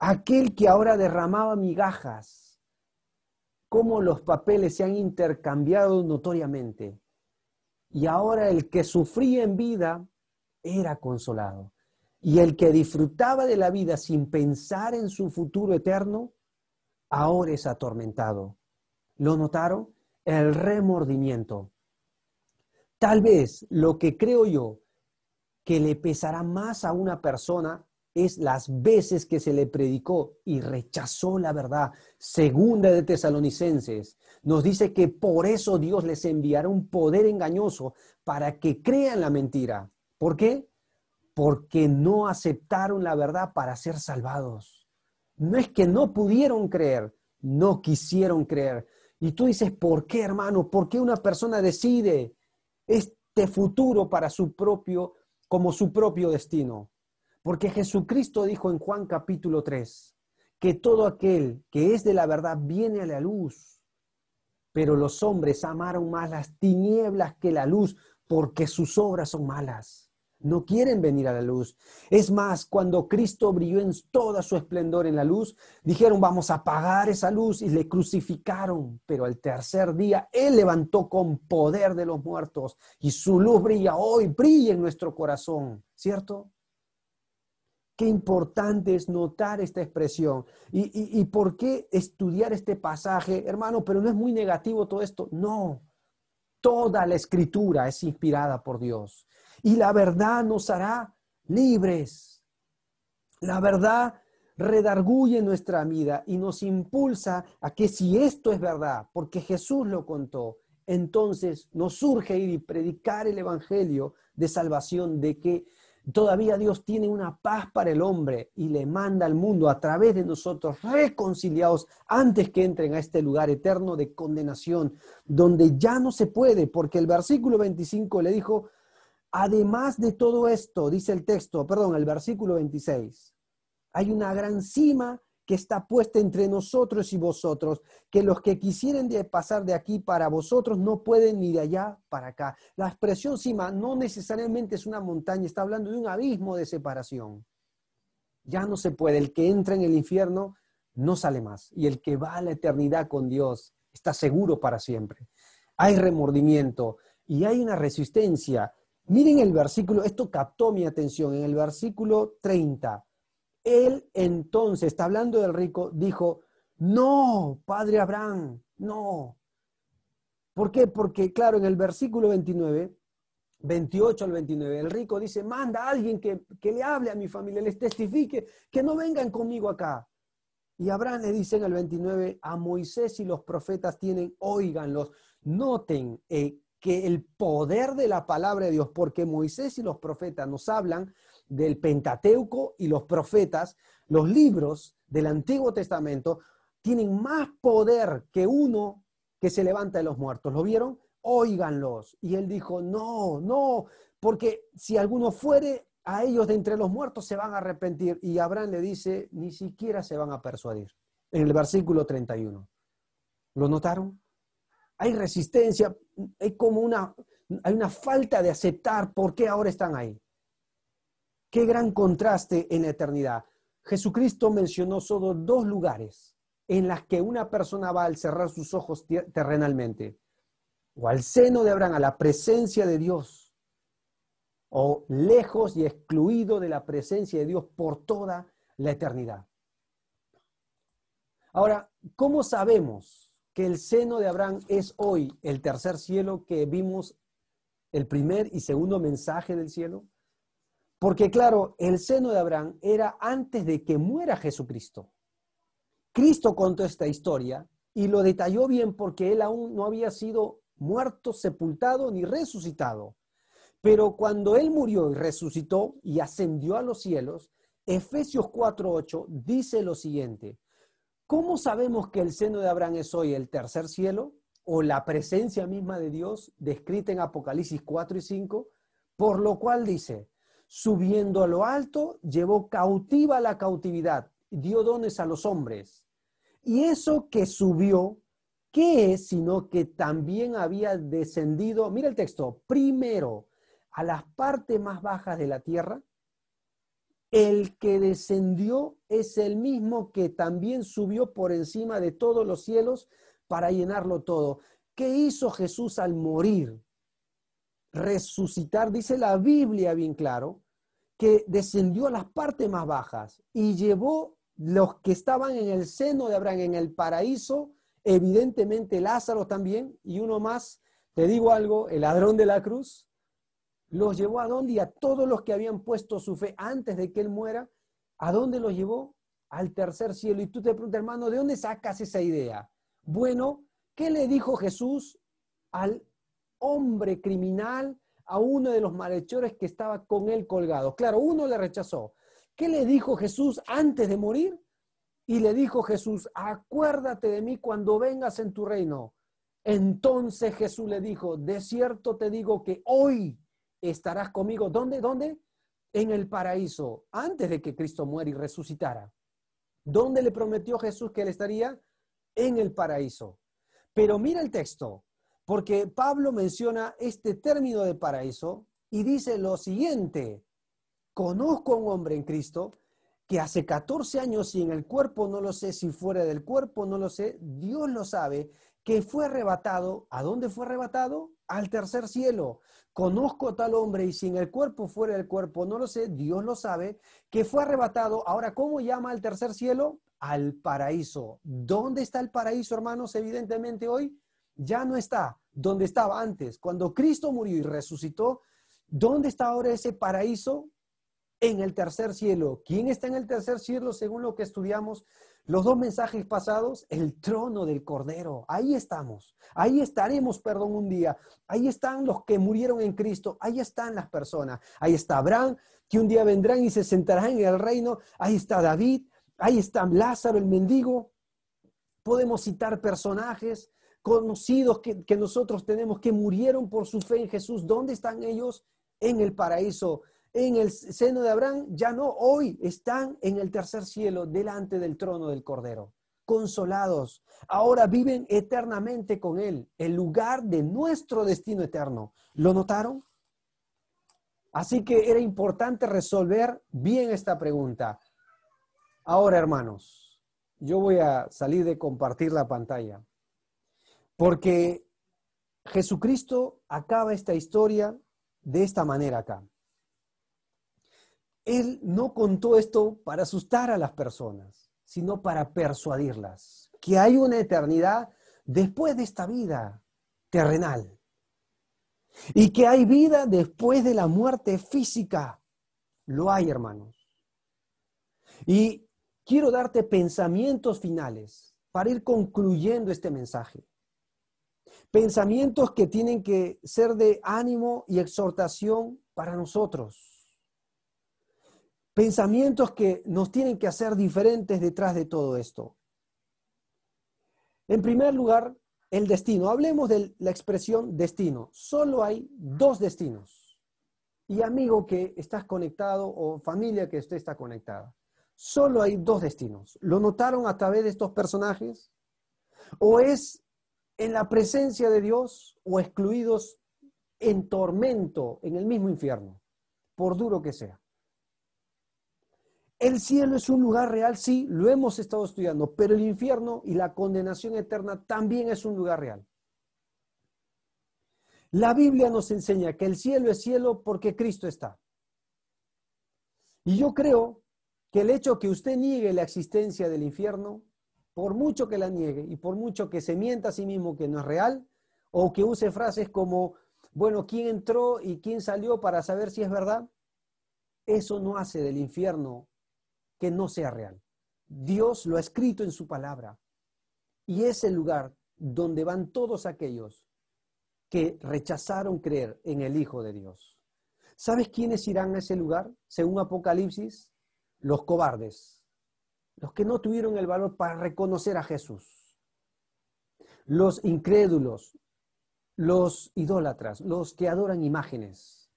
Aquel que ahora derramaba migajas, como los papeles se han intercambiado notoriamente. Y ahora el que sufría en vida era consolado. Y el que disfrutaba de la vida sin pensar en su futuro eterno, ahora es atormentado. ¿Lo notaron? El remordimiento. Tal vez lo que creo yo que le pesará más a una persona es las veces que se le predicó y rechazó la verdad. Segunda de Tesalonicenses nos dice que por eso Dios les enviará un poder engañoso para que crean la mentira. ¿Por qué? porque no aceptaron la verdad para ser salvados. No es que no pudieron creer, no quisieron creer. Y tú dices, ¿por qué, hermano? ¿Por qué una persona decide este futuro para su propio como su propio destino? Porque Jesucristo dijo en Juan capítulo 3 que todo aquel que es de la verdad viene a la luz. Pero los hombres amaron más las tinieblas que la luz porque sus obras son malas. No quieren venir a la luz. Es más, cuando Cristo brilló en toda su esplendor en la luz, dijeron, vamos a apagar esa luz y le crucificaron. Pero al tercer día, Él levantó con poder de los muertos y su luz brilla hoy, brilla en nuestro corazón, ¿cierto? Qué importante es notar esta expresión. ¿Y, y por qué estudiar este pasaje? Hermano, pero no es muy negativo todo esto. No, toda la escritura es inspirada por Dios y la verdad nos hará libres. La verdad redarguye nuestra vida y nos impulsa a que si esto es verdad, porque Jesús lo contó, entonces nos surge ir y predicar el Evangelio de salvación, de que todavía Dios tiene una paz para el hombre y le manda al mundo a través de nosotros reconciliados antes que entren a este lugar eterno de condenación, donde ya no se puede, porque el versículo 25 le dijo, Además de todo esto, dice el texto, perdón, el versículo 26, hay una gran cima que está puesta entre nosotros y vosotros, que los que quisieren pasar de aquí para vosotros no pueden ni de allá para acá. La expresión cima no necesariamente es una montaña, está hablando de un abismo de separación. Ya no se puede, el que entra en el infierno no sale más, y el que va a la eternidad con Dios está seguro para siempre. Hay remordimiento y hay una resistencia Miren el versículo, esto captó mi atención, en el versículo 30. Él entonces, está hablando del rico, dijo, no, padre Abraham, no. ¿Por qué? Porque, claro, en el versículo 29, 28 al 29, el rico dice, manda a alguien que, que le hable a mi familia, les testifique, que no vengan conmigo acá. Y Abraham le dice en el 29, a Moisés y los profetas tienen, oíganlos, Noten eh, que el poder de la palabra de Dios, porque Moisés y los profetas nos hablan del Pentateuco y los profetas, los libros del Antiguo Testamento tienen más poder que uno que se levanta de los muertos. ¿Lo vieron? Óiganlos. Y él dijo, no, no, porque si alguno fuere a ellos de entre los muertos se van a arrepentir. Y Abraham le dice, ni siquiera se van a persuadir. En el versículo 31. ¿Lo notaron? hay resistencia, hay como una, una falta de aceptar por qué ahora están ahí. Qué gran contraste en la eternidad. Jesucristo mencionó solo dos lugares en las que una persona va al cerrar sus ojos terrenalmente, o al seno de Abraham, a la presencia de Dios, o lejos y excluido de la presencia de Dios por toda la eternidad. Ahora, ¿cómo sabemos que el seno de Abraham es hoy el tercer cielo que vimos el primer y segundo mensaje del cielo? Porque claro, el seno de Abraham era antes de que muera Jesucristo. Cristo contó esta historia y lo detalló bien porque él aún no había sido muerto, sepultado ni resucitado. Pero cuando él murió y resucitó y ascendió a los cielos, Efesios 4:8 dice lo siguiente, ¿Cómo sabemos que el seno de Abraham es hoy el tercer cielo o la presencia misma de Dios descrita en Apocalipsis 4 y 5? Por lo cual dice, subiendo a lo alto, llevó cautiva la cautividad, dio dones a los hombres. Y eso que subió, ¿qué es sino que también había descendido, mira el texto, primero a las partes más bajas de la tierra? el que descendió es el mismo que también subió por encima de todos los cielos para llenarlo todo. ¿Qué hizo Jesús al morir? Resucitar, dice la Biblia bien claro, que descendió a las partes más bajas y llevó los que estaban en el seno de Abraham, en el paraíso, evidentemente Lázaro también, y uno más, te digo algo, el ladrón de la cruz, los llevó a dónde y a todos los que habían puesto su fe antes de que él muera, ¿a dónde los llevó? Al tercer cielo. Y tú te preguntas, hermano, ¿de dónde sacas esa idea? Bueno, ¿qué le dijo Jesús al hombre criminal, a uno de los malhechores que estaba con él colgado? Claro, uno le rechazó. ¿Qué le dijo Jesús antes de morir? Y le dijo Jesús, acuérdate de mí cuando vengas en tu reino. Entonces Jesús le dijo, de cierto te digo que hoy estarás conmigo. ¿Dónde? ¿Dónde? En el paraíso, antes de que Cristo muera y resucitara. ¿Dónde le prometió Jesús que él estaría? En el paraíso. Pero mira el texto, porque Pablo menciona este término de paraíso y dice lo siguiente, conozco a un hombre en Cristo que hace 14 años si en el cuerpo no lo sé, si fuera del cuerpo no lo sé, Dios lo sabe, que fue arrebatado, ¿a dónde fue arrebatado? Al tercer cielo. Conozco a tal hombre y si el cuerpo fuera el cuerpo, no lo sé, Dios lo sabe, que fue arrebatado. Ahora, ¿cómo llama al tercer cielo? Al paraíso. ¿Dónde está el paraíso, hermanos? Evidentemente hoy ya no está donde estaba antes. Cuando Cristo murió y resucitó, ¿dónde está ahora ese paraíso? En el tercer cielo. ¿Quién está en el tercer cielo según lo que estudiamos? Los dos mensajes pasados, el trono del Cordero, ahí estamos, ahí estaremos, perdón, un día, ahí están los que murieron en Cristo, ahí están las personas, ahí está Abraham, que un día vendrán y se sentarán en el reino, ahí está David, ahí está Lázaro el mendigo, podemos citar personajes conocidos que, que nosotros tenemos que murieron por su fe en Jesús, ¿dónde están ellos? En el paraíso en el seno de Abraham, ya no, hoy están en el tercer cielo, delante del trono del Cordero, consolados. Ahora viven eternamente con Él, el lugar de nuestro destino eterno. ¿Lo notaron? Así que era importante resolver bien esta pregunta. Ahora, hermanos, yo voy a salir de compartir la pantalla, porque Jesucristo acaba esta historia de esta manera acá. Él no contó esto para asustar a las personas, sino para persuadirlas que hay una eternidad después de esta vida terrenal y que hay vida después de la muerte física. Lo hay, hermanos. Y quiero darte pensamientos finales para ir concluyendo este mensaje. Pensamientos que tienen que ser de ánimo y exhortación para nosotros pensamientos que nos tienen que hacer diferentes detrás de todo esto. En primer lugar, el destino. Hablemos de la expresión destino. Solo hay dos destinos. Y amigo que estás conectado o familia que usted está conectada. Solo hay dos destinos. ¿Lo notaron a través de estos personajes? ¿O es en la presencia de Dios o excluidos en tormento, en el mismo infierno, por duro que sea? El cielo es un lugar real, sí, lo hemos estado estudiando, pero el infierno y la condenación eterna también es un lugar real. La Biblia nos enseña que el cielo es cielo porque Cristo está. Y yo creo que el hecho que usted niegue la existencia del infierno, por mucho que la niegue y por mucho que se mienta a sí mismo que no es real, o que use frases como, bueno, ¿quién entró y quién salió para saber si es verdad? Eso no hace del infierno que no sea real. Dios lo ha escrito en su palabra y es el lugar donde van todos aquellos que rechazaron creer en el Hijo de Dios. ¿Sabes quiénes irán a ese lugar? Según Apocalipsis, los cobardes, los que no tuvieron el valor para reconocer a Jesús, los incrédulos, los idólatras, los que adoran imágenes.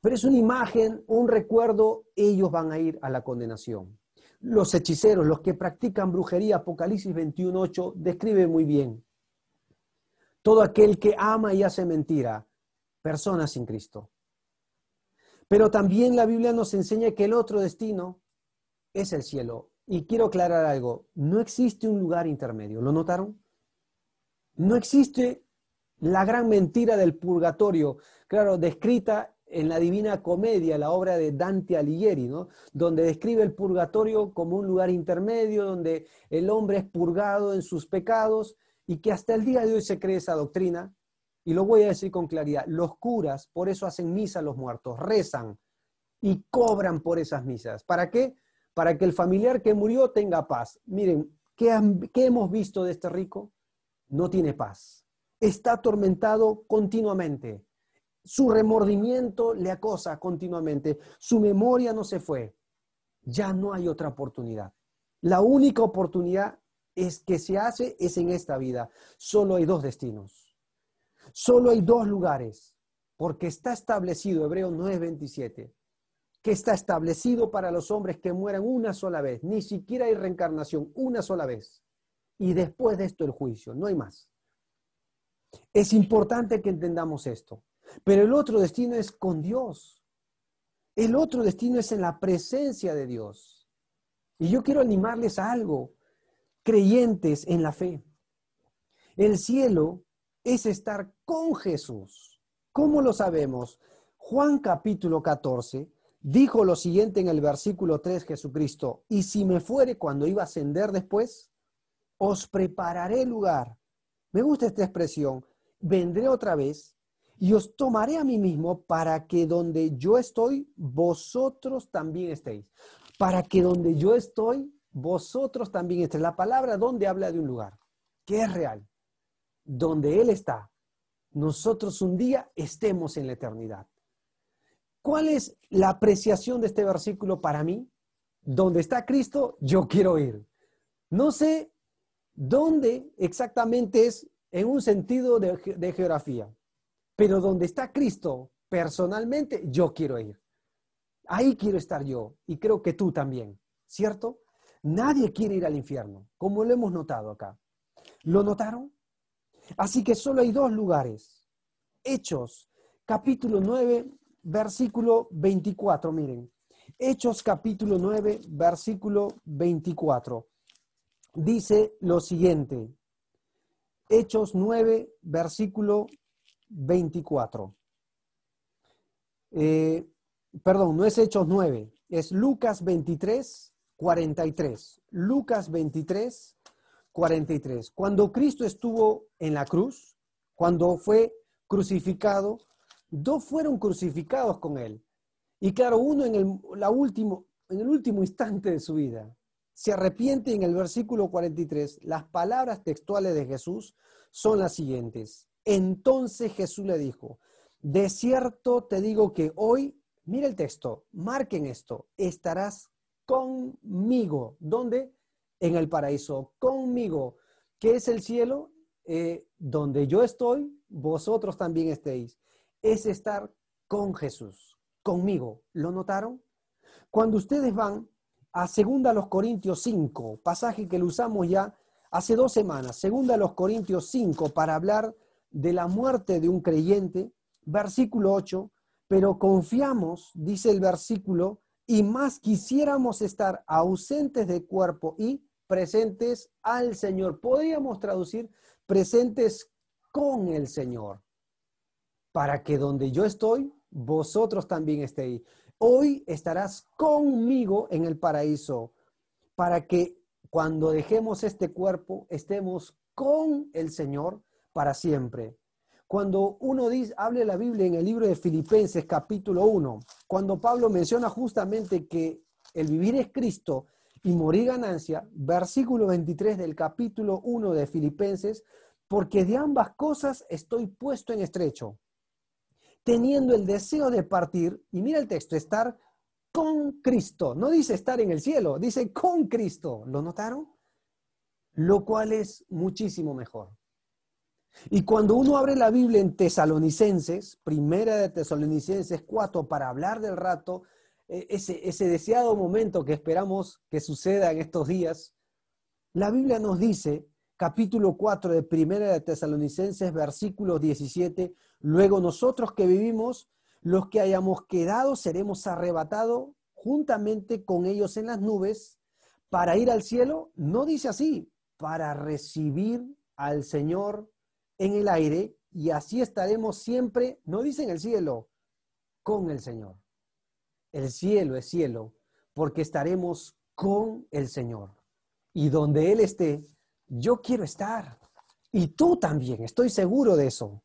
Pero es una imagen, un recuerdo, ellos van a ir a la condenación. Los hechiceros, los que practican brujería, Apocalipsis 21.8 describe muy bien. Todo aquel que ama y hace mentira, personas sin Cristo. Pero también la Biblia nos enseña que el otro destino es el cielo. Y quiero aclarar algo, no existe un lugar intermedio, ¿lo notaron? No existe la gran mentira del purgatorio, claro, descrita en la Divina Comedia, la obra de Dante Alighieri, ¿no? donde describe el purgatorio como un lugar intermedio, donde el hombre es purgado en sus pecados y que hasta el día de hoy se cree esa doctrina. Y lo voy a decir con claridad, los curas por eso hacen misa a los muertos, rezan y cobran por esas misas. ¿Para qué? Para que el familiar que murió tenga paz. Miren, ¿qué, qué hemos visto de este rico? No tiene paz. Está atormentado continuamente su remordimiento le acosa continuamente. Su memoria no se fue. Ya no hay otra oportunidad. La única oportunidad es que se hace es en esta vida. Solo hay dos destinos. Solo hay dos lugares. Porque está establecido, Hebreo 9:27, que está establecido para los hombres que mueran una sola vez. Ni siquiera hay reencarnación, una sola vez. Y después de esto el juicio. No hay más. Es importante que entendamos esto. Pero el otro destino es con Dios. El otro destino es en la presencia de Dios. Y yo quiero animarles a algo, creyentes en la fe. El cielo es estar con Jesús. ¿Cómo lo sabemos? Juan capítulo 14 dijo lo siguiente en el versículo 3 Jesucristo, y si me fuere cuando iba a ascender después, os prepararé lugar. Me gusta esta expresión, vendré otra vez y os tomaré a mí mismo para que donde yo estoy, vosotros también estéis. Para que donde yo estoy, vosotros también estéis. La palabra donde habla de un lugar, que es real. Donde Él está, nosotros un día estemos en la eternidad. ¿Cuál es la apreciación de este versículo para mí? Donde está Cristo, yo quiero ir. No sé dónde exactamente es en un sentido de, de geografía pero donde está Cristo personalmente, yo quiero ir. Ahí quiero estar yo y creo que tú también, ¿cierto? Nadie quiere ir al infierno, como lo hemos notado acá. ¿Lo notaron? Así que solo hay dos lugares. Hechos, capítulo 9, versículo 24, miren. Hechos capítulo 9, versículo 24. Dice lo siguiente. Hechos 9, versículo 24. Eh, perdón, no es Hechos 9, es Lucas 23, 43. Lucas 23, 43. Cuando Cristo estuvo en la cruz, cuando fue crucificado, dos fueron crucificados con él. Y claro, uno en el, la último, en el último instante de su vida. Se arrepiente en el versículo 43. Las palabras textuales de Jesús son las siguientes. Entonces Jesús le dijo, de cierto te digo que hoy, mira el texto, marquen esto, estarás conmigo. ¿Dónde? En el paraíso, conmigo. que es el cielo? Eh, donde yo estoy, vosotros también estéis. Es estar con Jesús, conmigo. ¿Lo notaron? Cuando ustedes van a 2 Corintios 5, pasaje que lo usamos ya hace dos semanas, 2 Corintios 5, para hablar de la muerte de un creyente, versículo 8, pero confiamos, dice el versículo, y más quisiéramos estar ausentes de cuerpo y presentes al Señor. Podríamos traducir presentes con el Señor, para que donde yo estoy, vosotros también estéis. Hoy estarás conmigo en el paraíso, para que cuando dejemos este cuerpo estemos con el Señor para siempre. Cuando uno dice, habla la Biblia en el libro de Filipenses capítulo 1, cuando Pablo menciona justamente que el vivir es Cristo y morir ganancia, versículo 23 del capítulo 1 de Filipenses, porque de ambas cosas estoy puesto en estrecho, teniendo el deseo de partir, y mira el texto, estar con Cristo, no dice estar en el cielo, dice con Cristo, ¿lo notaron? Lo cual es muchísimo mejor. Y cuando uno abre la Biblia en Tesalonicenses, primera de Tesalonicenses 4, para hablar del rato, e, ese, deseado momento que esperamos que suceda en estos días, la Biblia nos dice, capítulo 4 de primera de Tesalonicenses, versículo 17, luego nosotros que vivimos, los que hayamos quedado, seremos arrebatados juntamente con ellos en las nubes para ir al cielo, no dice así, para recibir al Señor en el aire y así estaremos siempre, no dice en el cielo, con el Señor. El cielo es cielo porque estaremos con el Señor. Y donde Él esté, yo quiero estar. Y tú también, estoy seguro de eso.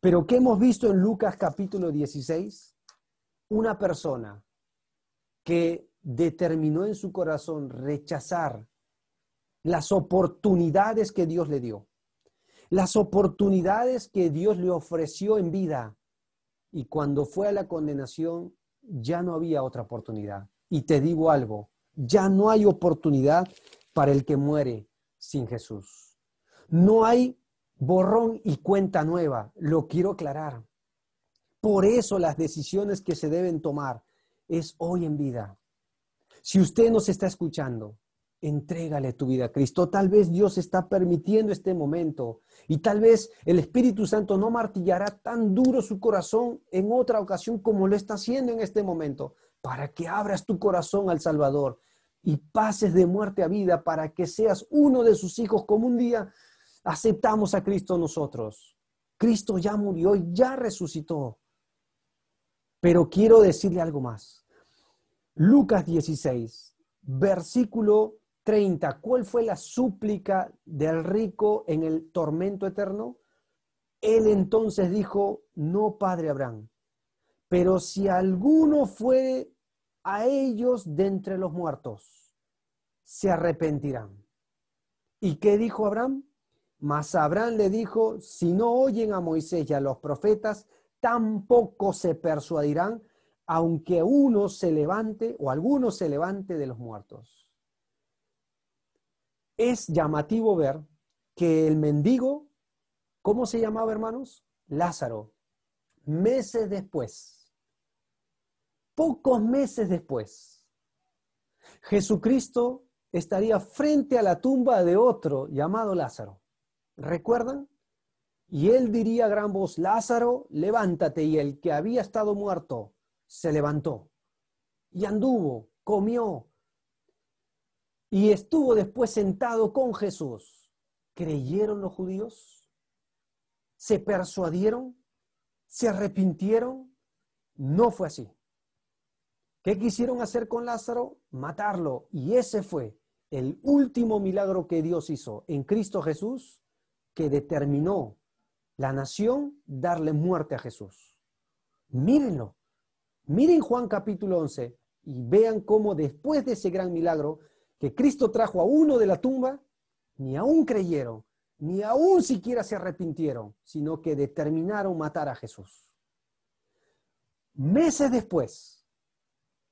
Pero ¿qué hemos visto en Lucas capítulo 16? Una persona que determinó en su corazón rechazar las oportunidades que Dios le dio las oportunidades que Dios le ofreció en vida. Y cuando fue a la condenación, ya no había otra oportunidad. Y te digo algo, ya no hay oportunidad para el que muere sin Jesús. No hay borrón y cuenta nueva, lo quiero aclarar. Por eso las decisiones que se deben tomar es hoy en vida. Si usted nos está escuchando Entrégale tu vida a Cristo. Tal vez Dios está permitiendo este momento y tal vez el Espíritu Santo no martillará tan duro su corazón en otra ocasión como lo está haciendo en este momento, para que abras tu corazón al Salvador y pases de muerte a vida, para que seas uno de sus hijos como un día aceptamos a Cristo nosotros. Cristo ya murió y ya resucitó. Pero quiero decirle algo más. Lucas 16, versículo 30. ¿Cuál fue la súplica del rico en el tormento eterno? Él entonces dijo, no, padre Abraham, pero si alguno fue a ellos de entre los muertos, se arrepentirán. ¿Y qué dijo Abraham? Mas Abraham le dijo, si no oyen a Moisés y a los profetas, tampoco se persuadirán, aunque uno se levante o alguno se levante de los muertos es llamativo ver que el mendigo, ¿cómo se llamaba, hermanos? Lázaro. Meses después, pocos meses después, Jesucristo estaría frente a la tumba de otro llamado Lázaro. ¿Recuerdan? Y él diría a gran voz, Lázaro, levántate. Y el que había estado muerto se levantó. Y anduvo, comió, y estuvo después sentado con Jesús. ¿Creyeron los judíos? ¿Se persuadieron? ¿Se arrepintieron? No fue así. ¿Qué quisieron hacer con Lázaro? Matarlo. Y ese fue el último milagro que Dios hizo en Cristo Jesús que determinó la nación darle muerte a Jesús. Mírenlo. Miren Juan capítulo 11 y vean cómo después de ese gran milagro que Cristo trajo a uno de la tumba, ni aún creyeron, ni aún siquiera se arrepintieron, sino que determinaron matar a Jesús. Meses después,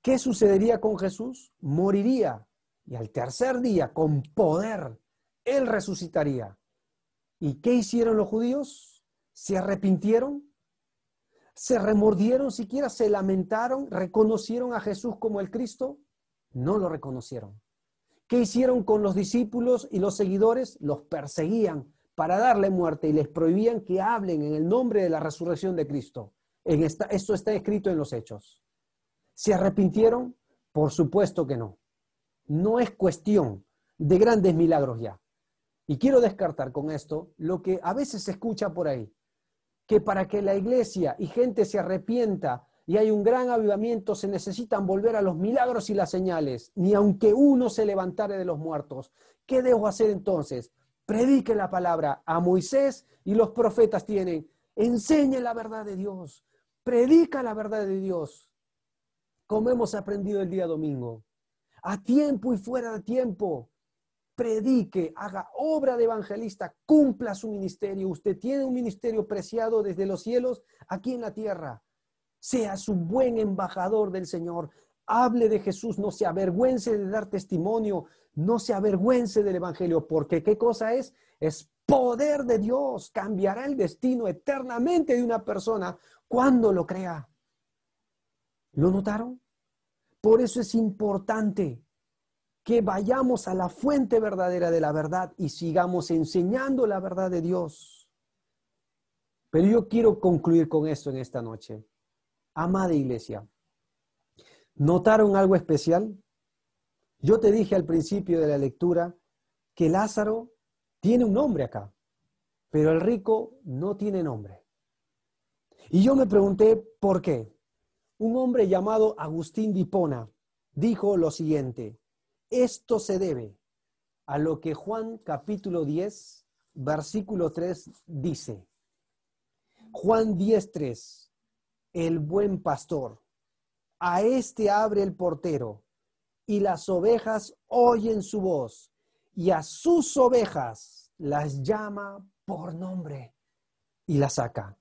¿qué sucedería con Jesús? Moriría y al tercer día, con poder, Él resucitaría. ¿Y qué hicieron los judíos? ¿Se arrepintieron? ¿Se remordieron siquiera? ¿Se lamentaron? ¿Reconocieron a Jesús como el Cristo? No lo reconocieron. ¿Qué hicieron con los discípulos y los seguidores? Los perseguían para darle muerte y les prohibían que hablen en el nombre de la resurrección de Cristo. En esto está escrito en los hechos. ¿Se arrepintieron? Por supuesto que no. No es cuestión de grandes milagros ya. Y quiero descartar con esto lo que a veces se escucha por ahí, que para que la iglesia y gente se arrepienta y hay un gran avivamiento, se necesitan volver a los milagros y las señales, ni aunque uno se levantare de los muertos. ¿Qué debo hacer entonces? Predique la palabra a Moisés y los profetas tienen. Enseñe la verdad de Dios. Predica la verdad de Dios. Como hemos aprendido el día domingo. A tiempo y fuera de tiempo. Predique, haga obra de evangelista, cumpla su ministerio. Usted tiene un ministerio preciado desde los cielos aquí en la tierra. Sea su buen embajador del Señor. Hable de Jesús, no se avergüence de dar testimonio, no se avergüence del Evangelio, porque ¿qué cosa es? Es poder de Dios, cambiará el destino eternamente de una persona cuando lo crea. ¿Lo notaron? Por eso es importante que vayamos a la fuente verdadera de la verdad y sigamos enseñando la verdad de Dios. Pero yo quiero concluir con esto en esta noche. Amada iglesia, ¿notaron algo especial? Yo te dije al principio de la lectura que Lázaro tiene un nombre acá, pero el rico no tiene nombre. Y yo me pregunté por qué. Un hombre llamado Agustín Dipona dijo lo siguiente, esto se debe a lo que Juan capítulo 10, versículo 3 dice. Juan 10, 3, el buen pastor. A éste abre el portero, y las ovejas oyen su voz, y a sus ovejas las llama por nombre y las saca.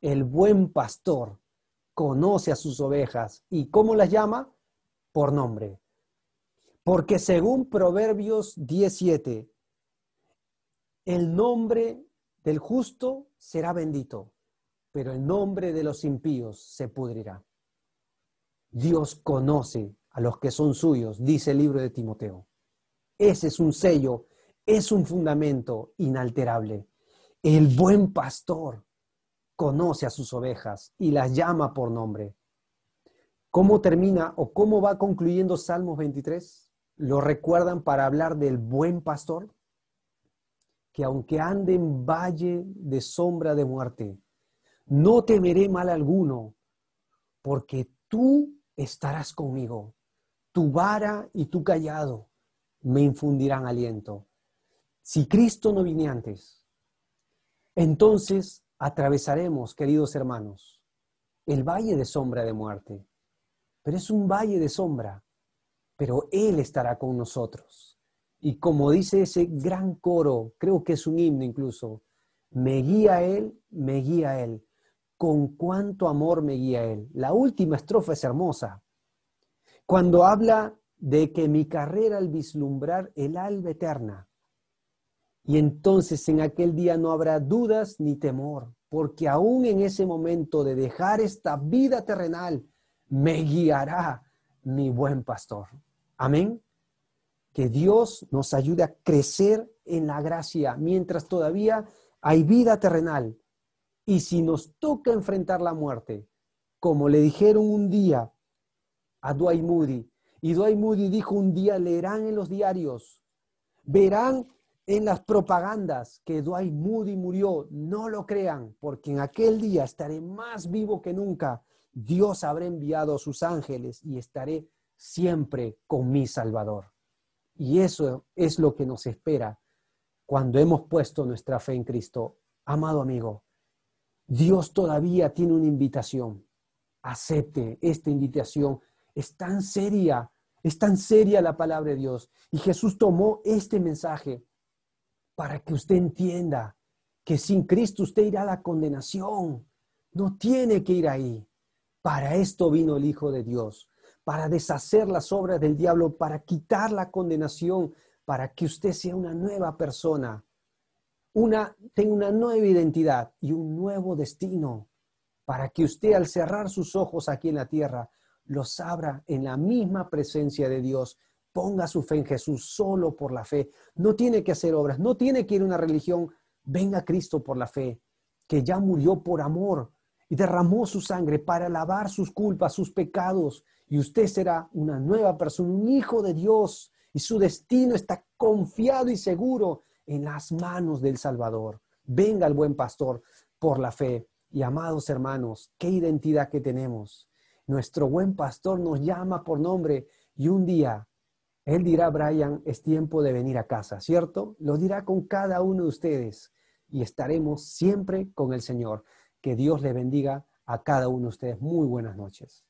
El buen pastor conoce a sus ovejas. ¿Y cómo las llama? Por nombre. Porque según Proverbios 17, el nombre del justo será bendito pero el nombre de los impíos se pudrirá. Dios conoce a los que son suyos, dice el libro de Timoteo. Ese es un sello, es un fundamento inalterable. El buen pastor conoce a sus ovejas y las llama por nombre. ¿Cómo termina o cómo va concluyendo Salmos 23? ¿Lo recuerdan para hablar del buen pastor? Que aunque ande en valle de sombra de muerte, no temeré mal alguno, porque tú estarás conmigo, tu vara y tu callado me infundirán aliento. Si Cristo no vine antes, entonces atravesaremos, queridos hermanos, el valle de sombra de muerte. Pero es un valle de sombra, pero Él estará con nosotros. Y como dice ese gran coro, creo que es un himno incluso, me guía Él, me guía Él, con cuánto amor me guía Él. La última estrofa es hermosa. Cuando habla de que mi carrera al vislumbrar el alba eterna, y entonces en aquel día no habrá dudas ni temor, porque aún en ese momento de dejar esta vida terrenal, me guiará mi buen pastor. Amén. Que Dios nos ayude a crecer en la gracia mientras todavía hay vida terrenal y si nos toca enfrentar la muerte, como le dijeron un día a Dwight Moody, y Dwight Moody dijo un día, leerán en los diarios, verán en las propagandas que Dwight Moody murió, no lo crean, porque en aquel día estaré más vivo que nunca. Dios habrá enviado a sus ángeles y estaré siempre con mi Salvador. Y eso es lo que nos espera cuando hemos puesto nuestra fe en Cristo. Amado amigo, Dios todavía tiene una invitación. Acepte esta invitación. Es tan seria, es tan seria la palabra de Dios. Y Jesús tomó este mensaje para que usted entienda que sin Cristo usted irá a la condenación. No tiene que ir ahí. Para esto vino el Hijo de Dios, para deshacer las obras del diablo, para quitar la condenación, para que usted sea una nueva persona una, tenga una nueva identidad y un nuevo destino para que usted al cerrar sus ojos aquí en la tierra, los abra en la misma presencia de Dios. Ponga su fe en Jesús solo por la fe. No tiene que hacer obras, no tiene que ir a una religión. Venga Cristo por la fe, que ya murió por amor y derramó su sangre para lavar sus culpas, sus pecados. Y usted será una nueva persona, un hijo de Dios. Y su destino está confiado y seguro en las manos del Salvador. Venga el buen pastor por la fe. Y amados hermanos, qué identidad que tenemos. Nuestro buen pastor nos llama por nombre y un día él dirá, Brian, es tiempo de venir a casa, ¿cierto? Lo dirá con cada uno de ustedes y estaremos siempre con el Señor. Que Dios le bendiga a cada uno de ustedes. Muy buenas noches.